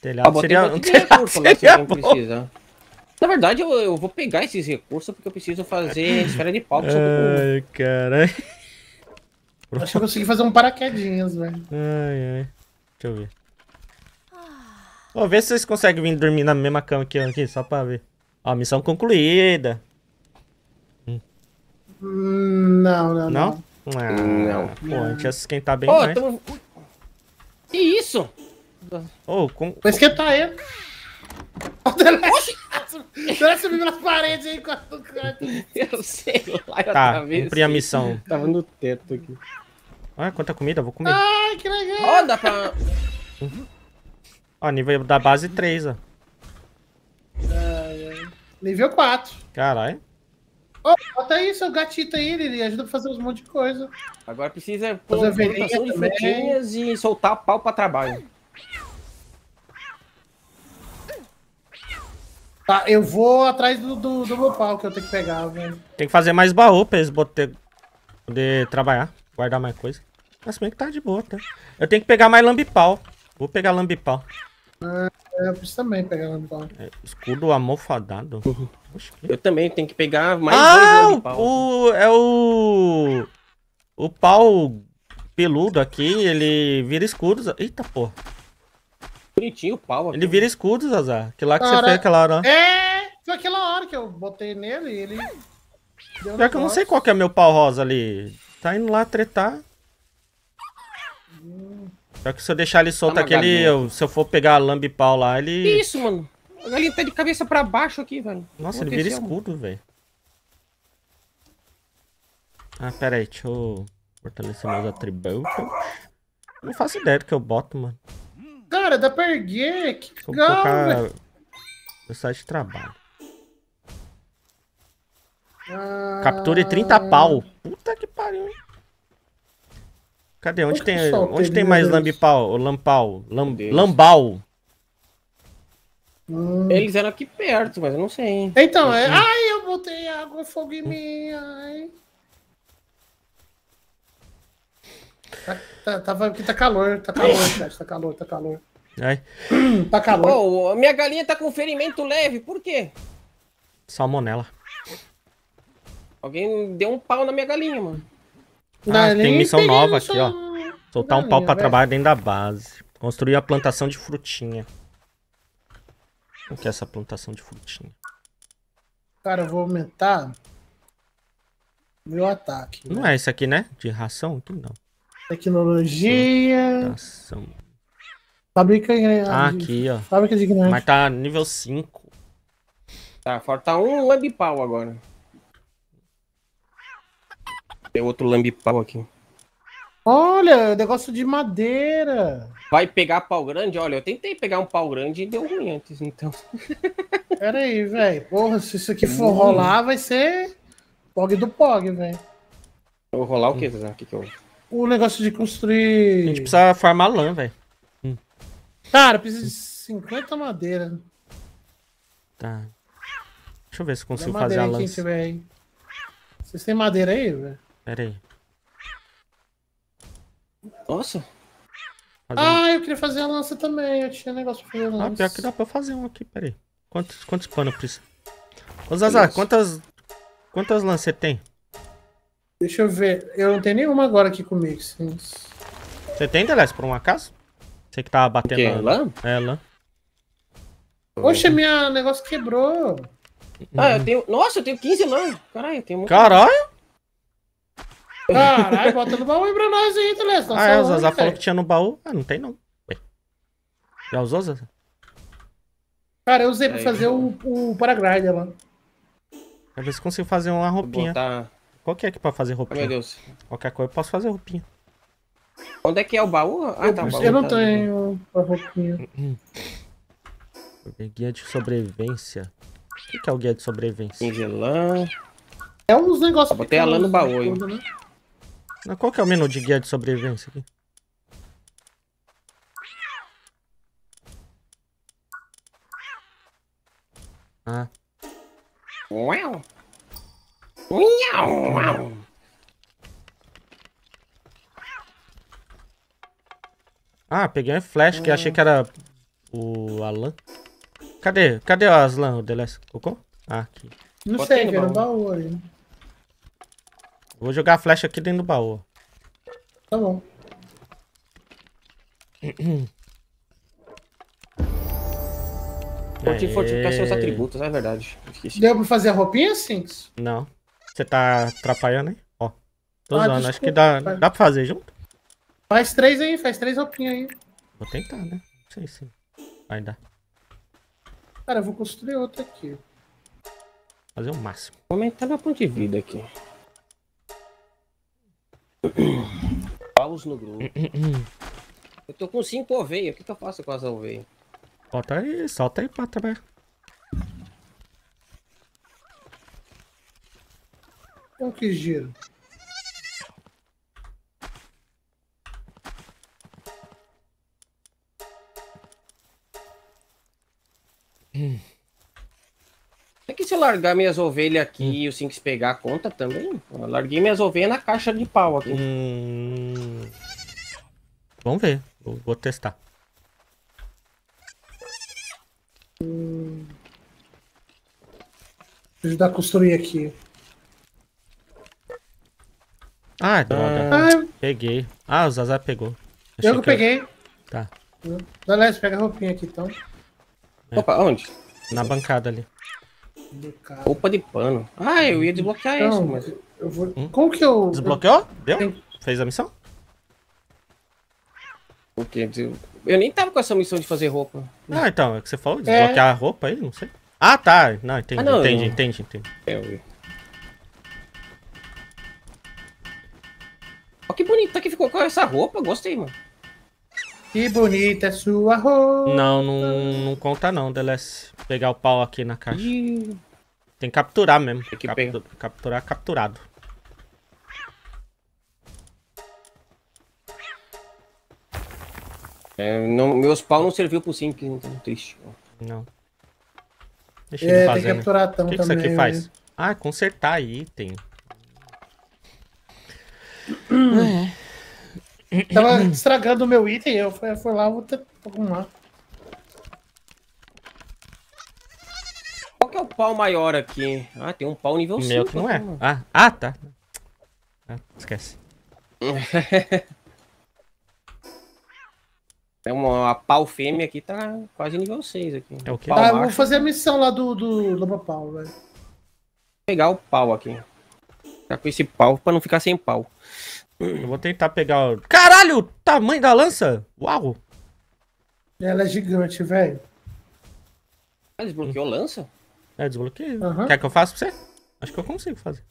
B: Telhado ah, seria um telhado seria seria precisa. Na verdade, eu, eu vou pegar esses recursos porque eu preciso fazer esfera de pau. Ai, caralho. Acho que eu consegui fazer um paraquedinhas, velho. Ai, ai. Deixa eu ver. Vou ver se vocês conseguem vir dormir na mesma cama que eu aqui, só pra ver. Ó, missão concluída.
A: Não, não, não. Não?
B: Ah, não. Pô, a gente ia se esquentar bem oh, mais. Tô... Que isso? Oh, com... Vou esquentar ele. Oxi!
A: Será que subiu nas paredes aí com a Eu sei
B: lá, eu tá, cumpri a missão. Tava no teto aqui. Olha ah, quanta comida, vou comer. Ai, que legal! Ó, dá pra... Ó, nível da base 3, ó.
A: Ai, ai.
B: Nível 4. Caralho
A: tá aí seu gatito aí, ele ajuda a fazer um monte de coisa.
B: Agora precisa pôr de frutinhas e soltar pau pra trabalho.
A: Tá, eu vou atrás do, do, do meu pau que eu tenho que pegar, velho.
B: Tem que fazer mais baú pra eles boter, poder trabalhar, guardar mais coisa.
A: Mas bem que tá de boa, tá?
B: Eu tenho que pegar mais lambipau. Vou pegar lambipau.
A: É, eu preciso também pegar
B: lambipau. É, escudo amofadado. Eu também tenho que pegar mais ah, dois pau. O, é o. O pau peludo aqui, ele vira escudos. Eita porra. Bonitinho o pau aqui. Ele vira escudos, Azar. Que lá que Cara, você fez aquela hora.
A: É, foi aquela hora que eu botei nele e ele. Pior que eu não sei
B: qual que é meu pau rosa ali. Tá indo lá tretar. Hum. Pior que se eu deixar ele solto tá aquele. Se eu for pegar a lambe pau lá, ele. Que isso, mano? O galinha tá de cabeça pra baixo aqui, velho. Nossa, ele vira escudo, velho. Ah, pera aí, deixa eu fortalecer meus atributos. Não faço ideia do que eu boto, mano.
A: Cara, dá pra erguer, que legal, velho.
B: Meu site de trabalho. Ah... Capture 30 pau. Puta que pariu, hein? Cadê? Onde, tem, onde tem mais lambipau? Lampau? Lamb, lambau? Hum. Eles eram aqui perto, mas eu não sei. Então, é. Ai,
A: eu botei água, fogo em hum. mim. Ai. Tá, tá, tá, que
B: tá calor, tá calor, cara, tá calor, tá calor. Ai. Tá calor. Oh, minha galinha tá com ferimento leve, por quê? Salmonela. Alguém deu um pau na minha galinha, mano.
A: Ah, tem missão nova aqui,
B: ó. Soltar galinha, um pau pra velho. trabalhar dentro da base. Construir a plantação de frutinha. O que é essa plantação de frutinha?
A: Cara, eu vou aumentar meu ataque.
B: Não né? é esse aqui, né? De ração? Aqui não.
A: Tecnologia.
B: Plantação.
A: Fabrica ah, aqui, ó. Fábrica de grande. Mas
B: tá nível 5. Tá, falta um lambipau agora. Tem outro lambipau aqui.
A: Olha, é negócio de madeira.
B: Vai pegar pau grande? Olha, eu tentei pegar um pau grande e deu ruim antes, então.
A: Pera aí, velho. Porra, se isso aqui for hum. rolar, vai ser POG do POG, velho.
B: Vou rolar o quê, Zé? O que que eu...
A: O negócio de
B: construir... A gente precisa farmar lã, velho. Hum.
A: Cara, precisa de 50 madeira.
B: Tá. Deixa eu ver se consigo fazer a lã.
A: Vocês têm madeira aí, velho? Pera aí. Nossa. Fazer ah, eu queria fazer a lança também. Eu tinha negócio pra fazer a ah, lança. Ah, pior que
B: dá pra fazer um aqui, peraí. Quantos, quantos panos precisa? Ô Zaza, quantas. Quantas lanças você tem?
A: Deixa eu ver. Eu não tenho nenhuma agora aqui comigo. Sim. Você tem,
B: Deleste, por um acaso? Você que tava batendo. Que? A... Lã? É, lã. Poxa,
A: meu negócio quebrou. Ah, eu tenho. Nossa, eu tenho 15 lã. Caralho, eu tenho muito. Caralho! Caralho, bota no baú aí pra nós aí, Telés. ah, é, o Zaza aí, falou véio. que
B: tinha no baú. Ah, não tem não. Ué. Já usou, Zaza?
A: Cara, eu usei pra fazer o, o Paragrider lá.
B: Pra ver se consigo fazer uma roupinha. botar... Qual que é que pra fazer roupinha? Meu Deus. Qualquer coisa eu posso fazer roupinha. Onde é que é o baú? Ah, tá, eu, tá, o baú eu não tá
A: tenho a roupinha.
B: Guia de sobrevivência. O que é o guia de sobrevivência? Congelar.
A: É um dos negócios. Eu botei a lã no baú, hein? Né?
B: Qual que é o menu de guia de sobrevivência aqui?
C: Ah. Uau!
B: Ah, peguei um flash que achei que era o Alan. Cadê? Cadê o Aslan? O The O Cocô? Ah, aqui. Não
A: sei, no o baú ali, né?
B: Vou jogar a flecha aqui dentro do baú. Tá bom. Pode fortificar seus atributos, é verdade. Esqueci. Deu
A: pra fazer a roupinha, Sinks?
B: Não. Você tá atrapalhando, hein? Ó. Tô ah, usando. Desculpa, Acho que dá, dá tá. pra fazer junto. Faz três aí,
A: faz três roupinhas aí. Vou tentar, né? Não sei se vai dar. Cara, eu vou construir outra aqui.
B: Fazer o máximo. Vou aumentar meu ponto de vida aqui. Paus no grupo. eu tô com 5 oveias. O que, que eu faço com as oveias? Solta aí, solta aí pra também.
A: Qual que giro?
B: largar minhas ovelhas aqui hum. e o Sinks pegar a conta também? Eu larguei minhas ovelhas na caixa de pau aqui. Hum... Vamos ver. Vou, vou testar. Hum...
A: Vou ajudar a construir aqui.
B: Ah, droga. Ah, peguei. Ah, o Zaza pegou.
A: Achei eu que peguei. Tá. Galera, hum. pega a roupinha aqui então.
B: É. Opa, onde? Na bancada ali. Roupa de pano. Ah, eu ia desbloquear então, isso, mas. Eu vou... Hum? Como que eu. Desbloqueou? Deu? Tem... Fez a missão? O quê? Eu nem tava com essa missão de fazer roupa. Ah, então, é que você falou, é. desbloquear é... a roupa aí, não sei. Ah, tá. Não, entendi, ah, não, entendi, eu... entendi, entendi. É, eu... Ó, que bonito tá que ficou com essa roupa, gostei, mano. Que bonita é sua roupa. Não, não, não conta não, Deless. Pegar o pau aqui na caixa. Ih. Tem que capturar mesmo. Tem que pegar. capturar capturado. É, não, meus pau não serviu pro Simp, então triste. Não. Deixa é, ele fazer. Tem que capturar tão O que, que isso aqui faz? Ah, consertar item.
A: é. Tava estragando o meu item, eu fui, fui lá, vou ter. Vamos lá.
B: Qual que é o pau maior aqui? Ah, tem um pau nível meu 5. Meu que não é. Ah, ah tá. Ah, esquece. É uma pau fêmea aqui, tá quase nível 6 aqui. É o que? Tá, vou fazer a
A: missão lá do, do Lobo Pau, velho. Vou
B: pegar o pau aqui. Tá com esse pau pra não ficar sem pau. Eu vou tentar pegar. o- Caralho, tamanho da lança? Uau! Ela é gigante, velho. Ah, desbloqueou a lança? É, desbloqueei. Quer que eu faça pra você? Acho que eu consigo fazer.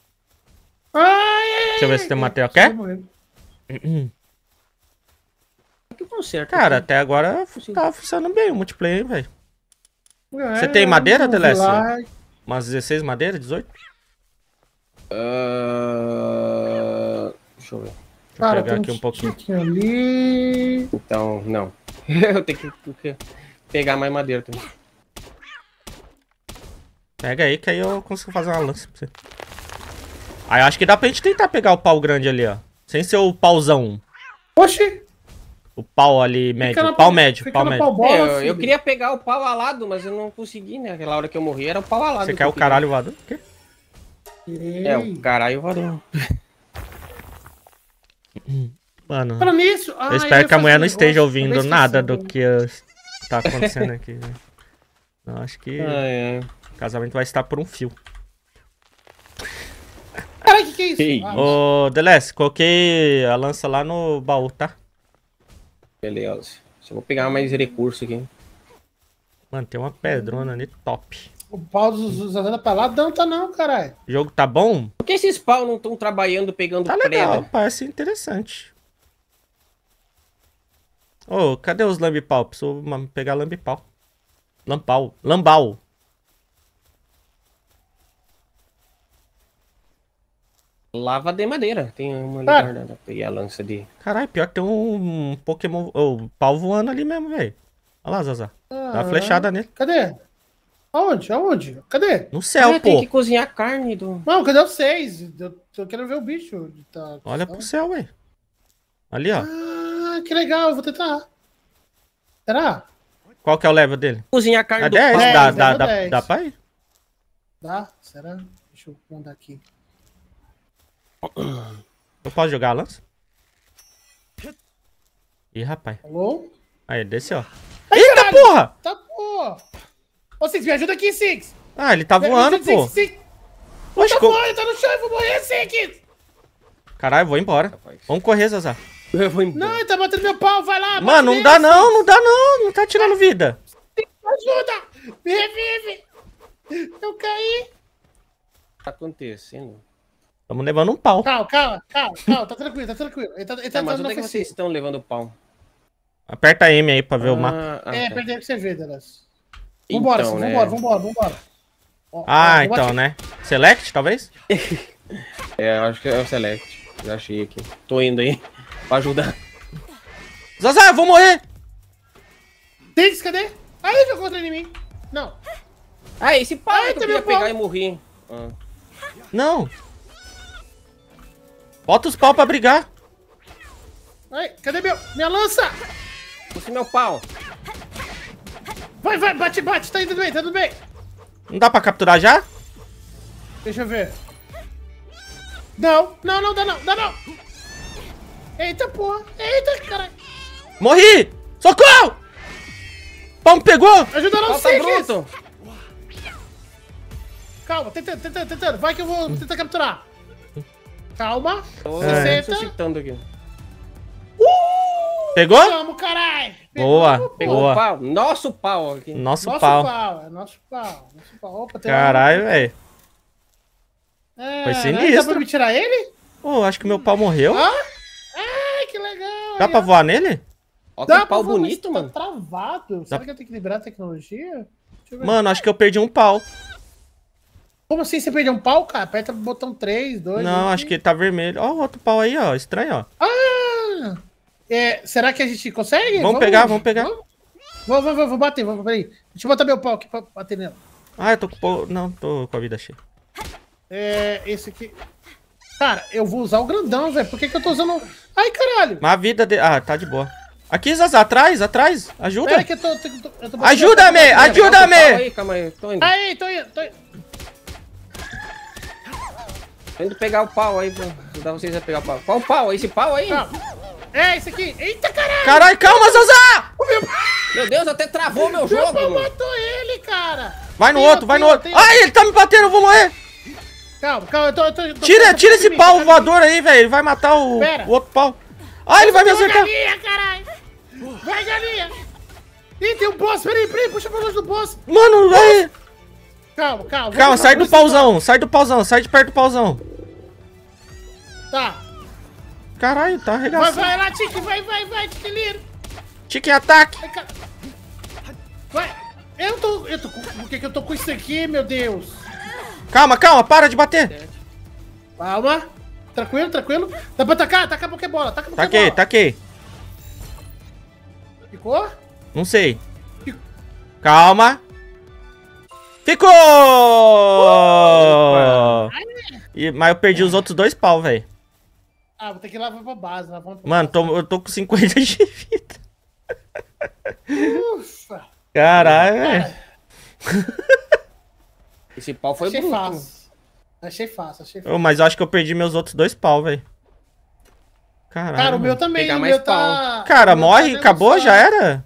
B: Ai, Deixa eu ver se tem material. Quer? Uhum. que eu conserto? Cara, até agora Sim. tá funcionando bem o multiplayer, velho. É, você tem madeira, Deleste? Umas 16 madeira, 18? Ah, Deixa eu ver. Deixa Cara, eu pegar aqui um pouquinho. Aqui ali. Então, não. eu tenho que, pegar mais madeira também. Pega aí, que aí eu consigo fazer uma lança pra você. Aí acho que dá pra gente tentar pegar o pau grande ali, ó. Sem ser o pauzão. Oxi! O pau ali médio. na, pau médio, pau médio. Pau bola, é, eu, eu, queria pegar o pau alado, mas eu não consegui, né? Aquela hora que eu morri era o pau alado. Você que quer o caralho voador? O quê? É, o caralho voador. Mano. Falando nisso. Ah, eu espero que a mulher não esteja ouvindo nada do que tá acontecendo aqui. Eu né? acho que ah, é. o casamento vai estar por um fio.
A: Caralho, que que é isso? Que Ô,
B: oh, coloquei a lança lá no baú, tá? Beleza. Só vou pegar mais recurso aqui. Mano, tem uma pedrona ali top. O pau dos anda pra lá, danta tá não, caralho. O jogo tá bom? Por que esses pau não estão trabalhando pegando tá prega? legal, parece interessante. Ô, oh, cadê os lambipau? Preciso pegar lambipau. Lampau. Lambau. Lava de madeira. Tem uma ali ah. E a lança de. Caralho, pior que tem um Pokémon. oh, pau voando ali mesmo, velho. Olha lá, Zaza. Dá uma ah. flechada nele. Cadê? Aonde? Aonde? Cadê? No céu, ah, pô. Tem que
A: cozinhar a carne do. Não, cadê vocês? Eu, eu quero ver o bicho. Tá,
B: Olha tá. pro céu, ué. Ali, ó.
A: Ah, que legal, eu vou tentar. Será?
B: Qual que é o level dele? Cozinhar a é carne é do 10, dá, dá, dá, 10. dá pra ir?
A: Dá? Será? Deixa eu mandar aqui.
B: Eu posso jogar a lança? Ih, rapaz. Alô? Aí, desceu. ó. Eita caralho! porra!
A: Tá porra! Ô, Six, me ajuda aqui, Six.
B: Ah, ele tá voando, pô. Six,
A: Six. Oxe, eu tá tô voando, eu tá tô no chão, eu vou morrer, Six.
B: Caralho, eu vou embora. Tá, Vamos correr, Zaza. Eu vou embora.
A: Não, ele tá batendo meu pau, vai lá. Mano, não dá
B: não, não dá não. Não tá tirando vida.
A: Six, me ajuda. Me revive. Eu caí.
B: Tá acontecendo? Estamos levando um pau. Calma, calma,
A: calma, calma, tá tranquilo, tá tranquilo. Ele tá, ele tá, mas onde é que vocês
B: estão levando o pau? Aperta M aí pra ver ah, o mapa. Ah, ah, é, tá.
A: perdeu pra você ver, Delas.
B: Vambora, então, né? vambora,
A: vambora, vambora. Ó, ah, então,
B: né? Select, talvez? é, acho que é o Select. Já achei aqui. Tô indo aí pra ajudar. Zaza, eu vou morrer!
A: Tênis, cadê? Aí, jogou contra mim. Não. Ah, esse pai eu queria pegar pau. e morrer. Ah.
B: Não. Bota os pau pra brigar.
A: Ai, cadê meu... Minha lança?
B: Você é meu pau.
A: Vai, vai, bate, bate, tá indo bem, tá indo bem.
B: Não dá pra capturar já? Deixa eu ver.
A: Não, não, não, dá não, dá não. Eita, porra. Eita, caralho.
B: Morri! Socorro! Pão pegou! Ajuda não, sei. bruto!
A: Calma, tentando, tentando, tentando. Vai que eu vou tentar capturar. Calma.
B: É. Tô, 60. É. aqui. Uh! Pegou? Vamos, caralho! Boa, pegou boa. Pau. Nosso pau aqui. Nosso, nosso pau.
A: pau. É nosso pau. Nosso pau. Opa, Caralho, velho. É, Foi sinistro. Dá pra me tirar ele?
B: Pô, oh, acho que meu pau morreu. Ah?
A: Ai, que legal. Dá aí, pra ó.
B: voar nele? Ó, Dá que pau voar, bonito, tá mano. Tá
A: travado. Será Dá... que eu tenho que liberar a tecnologia? Mano, acho que
B: eu perdi um pau.
A: Como assim você perdeu um pau, cara? Aperta o botão 3, 2... Não, acho que
B: tá vermelho. Ó outro pau aí, ó. Estranho, ó.
A: Ah! É, será que a gente consegue? Vamos, vamos pegar, vamos pegar. Vamos, vamos, vamos, bater, vamos, peraí. Deixa eu botar meu pau aqui pra bater nela.
B: Ah, eu tô com pau. Não, tô com a vida cheia.
A: É, esse aqui. Cara, eu vou usar o grandão, velho. Por que, que eu tô usando. Ai, caralho!
B: Mas a vida de. Ah, tá de boa. Aqui, Zaza, atrás, atrás. Ajuda. É que
A: eu tô. Eu tô ajuda-me!
B: Ajuda-me! Aí, calma aí, tô indo.
A: Aí, tô indo, tô indo.
B: Tô indo pegar o pau aí, pra ajudar vocês a pegar o pau. Qual o pau? Esse pau aí?
A: É, esse aqui. Eita, caralho! Caralho, calma, Zaza!
B: Meu... Deus, até travou meu jogo. Meu matou
A: ele, cara.
B: Vai no tem outro, vai no outro. Ai, ele tá me batendo, eu vou morrer.
A: Calma, calma, eu tô... Eu tô, tô tira, tira esse pau
B: voador aí, velho. Ele vai matar o, o outro pau. Ai, ah, ele vai me acertar. Galinha,
A: caralho. Vai, galinha. Ih, tem um boss. Peraí, peraí, puxa pra longe do boss. Mano, vai... Calma, calma. Calma, sai do pauzão,
B: sai do pauzão, sai de perto do pauzão. Tá. Caralho, tá arregaçando. Vai, vai
A: lá, Tiki, vai, vai, vai, delírio.
B: Tiki, é ataque.
A: Vai. Eu tô, eu tô, por que que eu tô com isso aqui, meu Deus? Calma, calma, para de bater. Calma. Tranquilo, tranquilo. Dá pra atacar? Ataca a Pokébola, ataca a Pokébola. Taquei, taquei. Ficou?
B: Não sei. Calma. Ficou! Uh! E, mas eu perdi os é. outros dois pau, velho.
A: Ah, vou ter que ir lá pra base. Lá, vamos
B: Mano, tô, eu tô com 50 de vida. Ufa! Caralho, velho. Esse pau foi achei bruto. Fácil.
A: Achei fácil, achei fácil. Oh, mas
B: eu acho que eu perdi meus outros dois pau, velho. Caralho. Cara, o meu também. mas tá- o meu tá... Cara, meu morre, tá acabou, só. já era?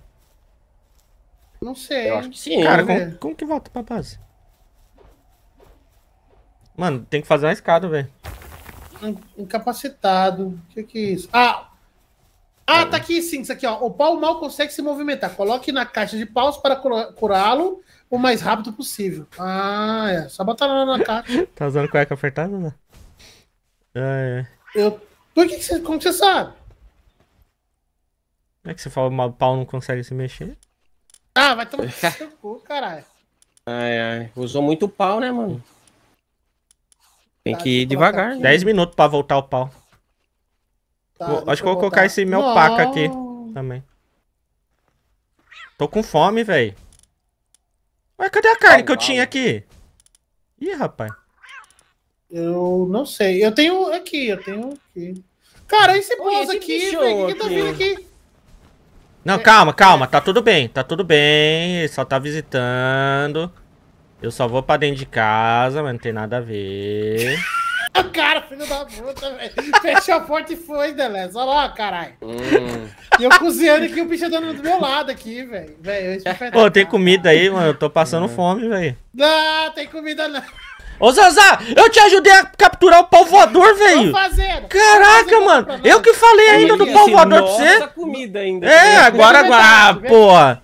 A: Não sei. Eu acho que sim. Cara, né, como, como, que volta pra base?
B: Mano, tem que fazer uma escada, velho
A: incapacitado. O que, que é isso? Ah! Ah, tá aqui sim, isso aqui, ó. O pau mal consegue se movimentar. Coloque na caixa de paus para curá-lo o mais rápido possível. Ah, é. Só botar lá na caixa.
B: tá usando cueca apertada, né? Ah, é.
A: Eu. Por que, que você. Como que você sabe?
B: Como é que você fala que o pau não consegue se mexer?
A: Ah, vai tomar no seu cu, caralho.
B: Ai, ai. Usou muito pau, né, mano? Tem tá que ir devagar. 10 né? minutos pra voltar o pau.
C: Tá, vou, acho que vou colocar esse meu Não. paca aqui
B: também. Tô com fome, velho. Ué, cadê a carne que eu tá tinha aqui? Ih, rapaz.
A: Eu não sei. Eu tenho aqui, eu tenho aqui. Cara, esse boss aqui, velho. O que tá vindo aqui?
B: Não, é. calma, calma. Tá tudo bem, tá tudo bem. só tá visitando. Eu só vou pra dentro de casa, mas não tem nada a ver.
A: O cara, filho da puta, velho. Fechou a porta e foi, Deleuze. Olha lá, caralho.
B: Hum.
A: E eu cozinhando aqui, o bicho andando do meu lado aqui, velho. Pô, tem tá
B: comida aí, mano. Eu tô passando hum. fome, velho.
A: Não, tem comida não.
B: Ô Zazá, eu te ajudei a capturar o pau voador, velho! Caraca, mano! Eu que falei ainda do pau voador pra você! comida ainda! É, agora, agora, ah, porra!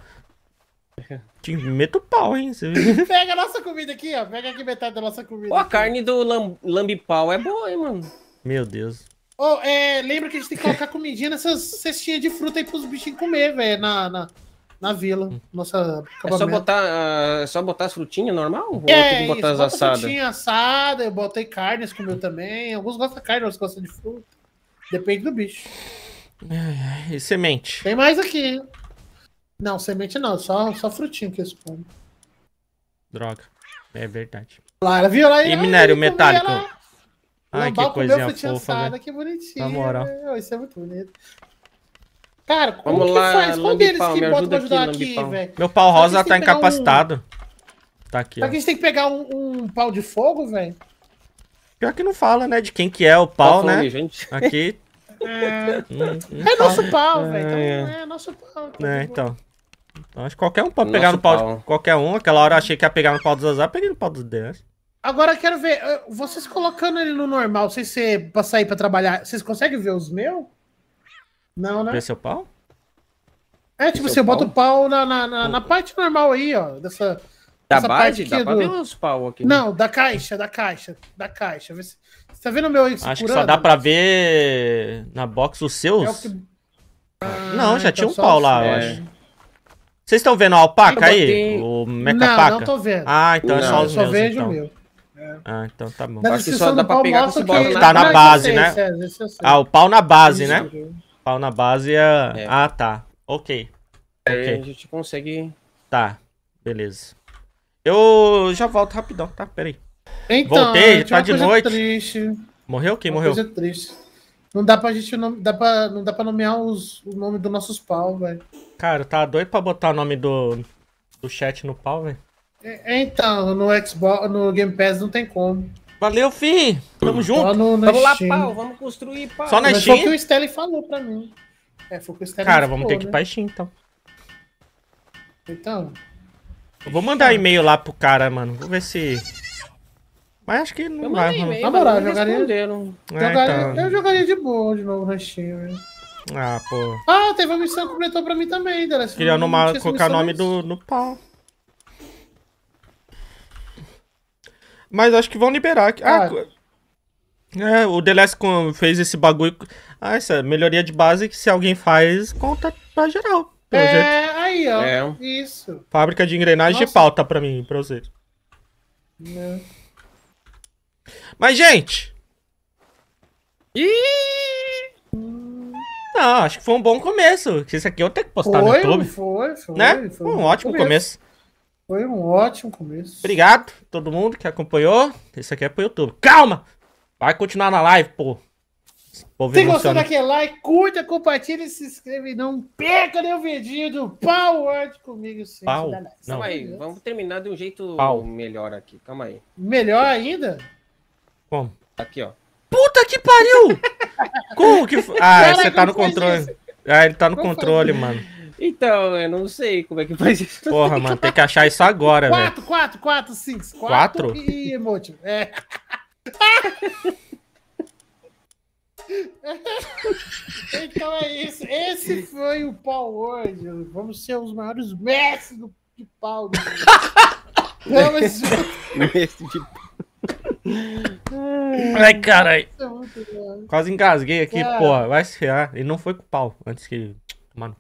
B: Te meto pau, hein? Você...
A: Pega a nossa comida aqui, ó. Pega aqui metade da nossa comida. Pô, a carne
B: do lam lambipau é boa, hein, mano? Meu Deus.
A: Ô, oh, é, lembra que a gente tem que colocar comidinha nessas cestinhas de fruta aí pros bichinhos comer, velho, na, na, na vila. Nossa, é só botar,
B: uh, é só botar as frutinhas normal? É, ou tem que botar isso, as bota assadas? frutinha
A: assada, eu botei carnes, comeu também. Alguns gostam de carne, outros gostam de fruta. Depende do bicho.
B: E semente. Tem mais
A: aqui. Não, semente não, só, só frutinho que eles comem.
B: Droga, é verdade. Lara, viu lá? E minério aí, metálico. Ela... Ai, que coisinha fofa, assada, né? Que bonitinho. Na moral.
A: Isso é muito bonito. Cara, como Vamos que lá, faz? Qual deles que botam pra ajudar aqui, velho? Meu pau rosa tá incapacitado. Um... Tá aqui, Só que a gente tem que pegar um, um pau de fogo, velho? Pior que não fala, né, de quem que é
B: o tá pau, né? gente. Aqui...
A: É,
C: hum,
A: é nosso pau, velho. É. Então, é. é nosso pau. Tá é, então.
B: Então, acho que qualquer um pode Nosso pegar no pau, pau. De, qualquer um. Aquela hora eu achei que ia pegar no pau do Zazá, peguei no pau do Dan.
A: Agora eu quero ver, eh, vocês colocando ele no normal, sem ser pra sair pra trabalhar, vocês conseguem ver os meus? Não, né? Ver seu pau? É, tipo, você bota o pau na, na, na, na, parte normal aí, ó. Dessa, da dessa base, parte aqui. Dá pra ver uns
B: pau aqui. Né? Não,
A: da caixa, da caixa, da caixa. Vê se... Você tá vendo o meu aí Acho que só dá
B: pra ver na box os é seus. É que... ah, não, já então tinha um pau lá, eu acho. É. Vocês estão vendo a alpaca aí? O meca-paca? Não, não tô vendo. Ah, então é não, então. é só os meus, só vejo então. o meu. Ah, então tá bom. Na Acho que só dá pra pegar com que... bola. Tá na base, né? É, ah, o pau na base, né? Pau na base é-, é... Ah, tá. Ok. Aí a gente consegue... Tá, beleza. Eu já volto rapidão, tá? Peraí. Então, Voltei, tá de noite.
A: Triste.
B: Morreu quem morreu? Uma coisa
A: triste. Não dá pra gente não dá pra, não dá pra nomear os, o nome dos nossos pau,
B: velho. Cara, tá doido pra botar o nome do, do chat no pau, velho?
A: É, é então, no Xbox, no Game Pass não tem como. Valeu, fi! Tamo junto! No, vamos lá, Steam. pau, vamos construir, pau. Só na Mas Steam? Foi o que o Stelly falou pra mim. É, foi o que o Stanley Cara, falou, vamos ter que ir né? pra
B: Steam, então. Então. Eu vou mandar e-mail lá pro cara, mano. Vou ver se. Mas acho que não eu vai. Mandei, Na tá moral, jogaria. É, jogaria, então. Eu
A: jogaria de boa de novo o restinho, velho.
B: Ah, pô.
A: Ah, teve uma missão que completou pra mim também, Deleste. Queria não, numa, colocar o nome do,
B: no pau. Mas acho que vão liberar. Ah, ah. É, o The Last fez esse bagulho. Ah, essa é melhoria de base que se alguém faz, conta pra
A: geral. é, jeito. aí, ó. É. Isso.
B: Fábrica de engrenagem Nossa. de pauta pra mim, pra vocês. Não. Né? Mas, gente... Ih... Não, tá, acho que foi um bom começo. Esse aqui eu tenho que postar foi, no YouTube.
A: Foi, foi, né? foi. um ótimo começo. começo. Foi um ótimo começo.
B: Obrigado a todo mundo que acompanhou. Esse aqui é pro YouTube. Calma! Vai continuar na live, pô. Se gostou daquele
A: like, curta, compartilha e se inscreve. Não perca o vídeo do Power comigo. Sempre Pau. Calma aí,
B: vamos terminar de um jeito Pau. melhor aqui. Calma aí.
A: Melhor ainda?
B: Como? Aqui, ó. Puta que pariu! Como que foi? Ah, você tá no controle. Ah, ele tá no como controle, foi? mano. Então, eu não sei como é que faz isso. Porra, mano, tem que achar isso agora, velho. 4, 4,
A: 4, 5. 4? E emote. É. então é isso. Esse foi o Paul hoje. Vamos ser os maiores mestres do, de pau.
B: Vamos juntos. Mestre de pau.
A: Ai, caralho.
B: Quase engasguei aqui, é. porra. Vai se ferrar. Ele não foi com o pau antes que. Mano.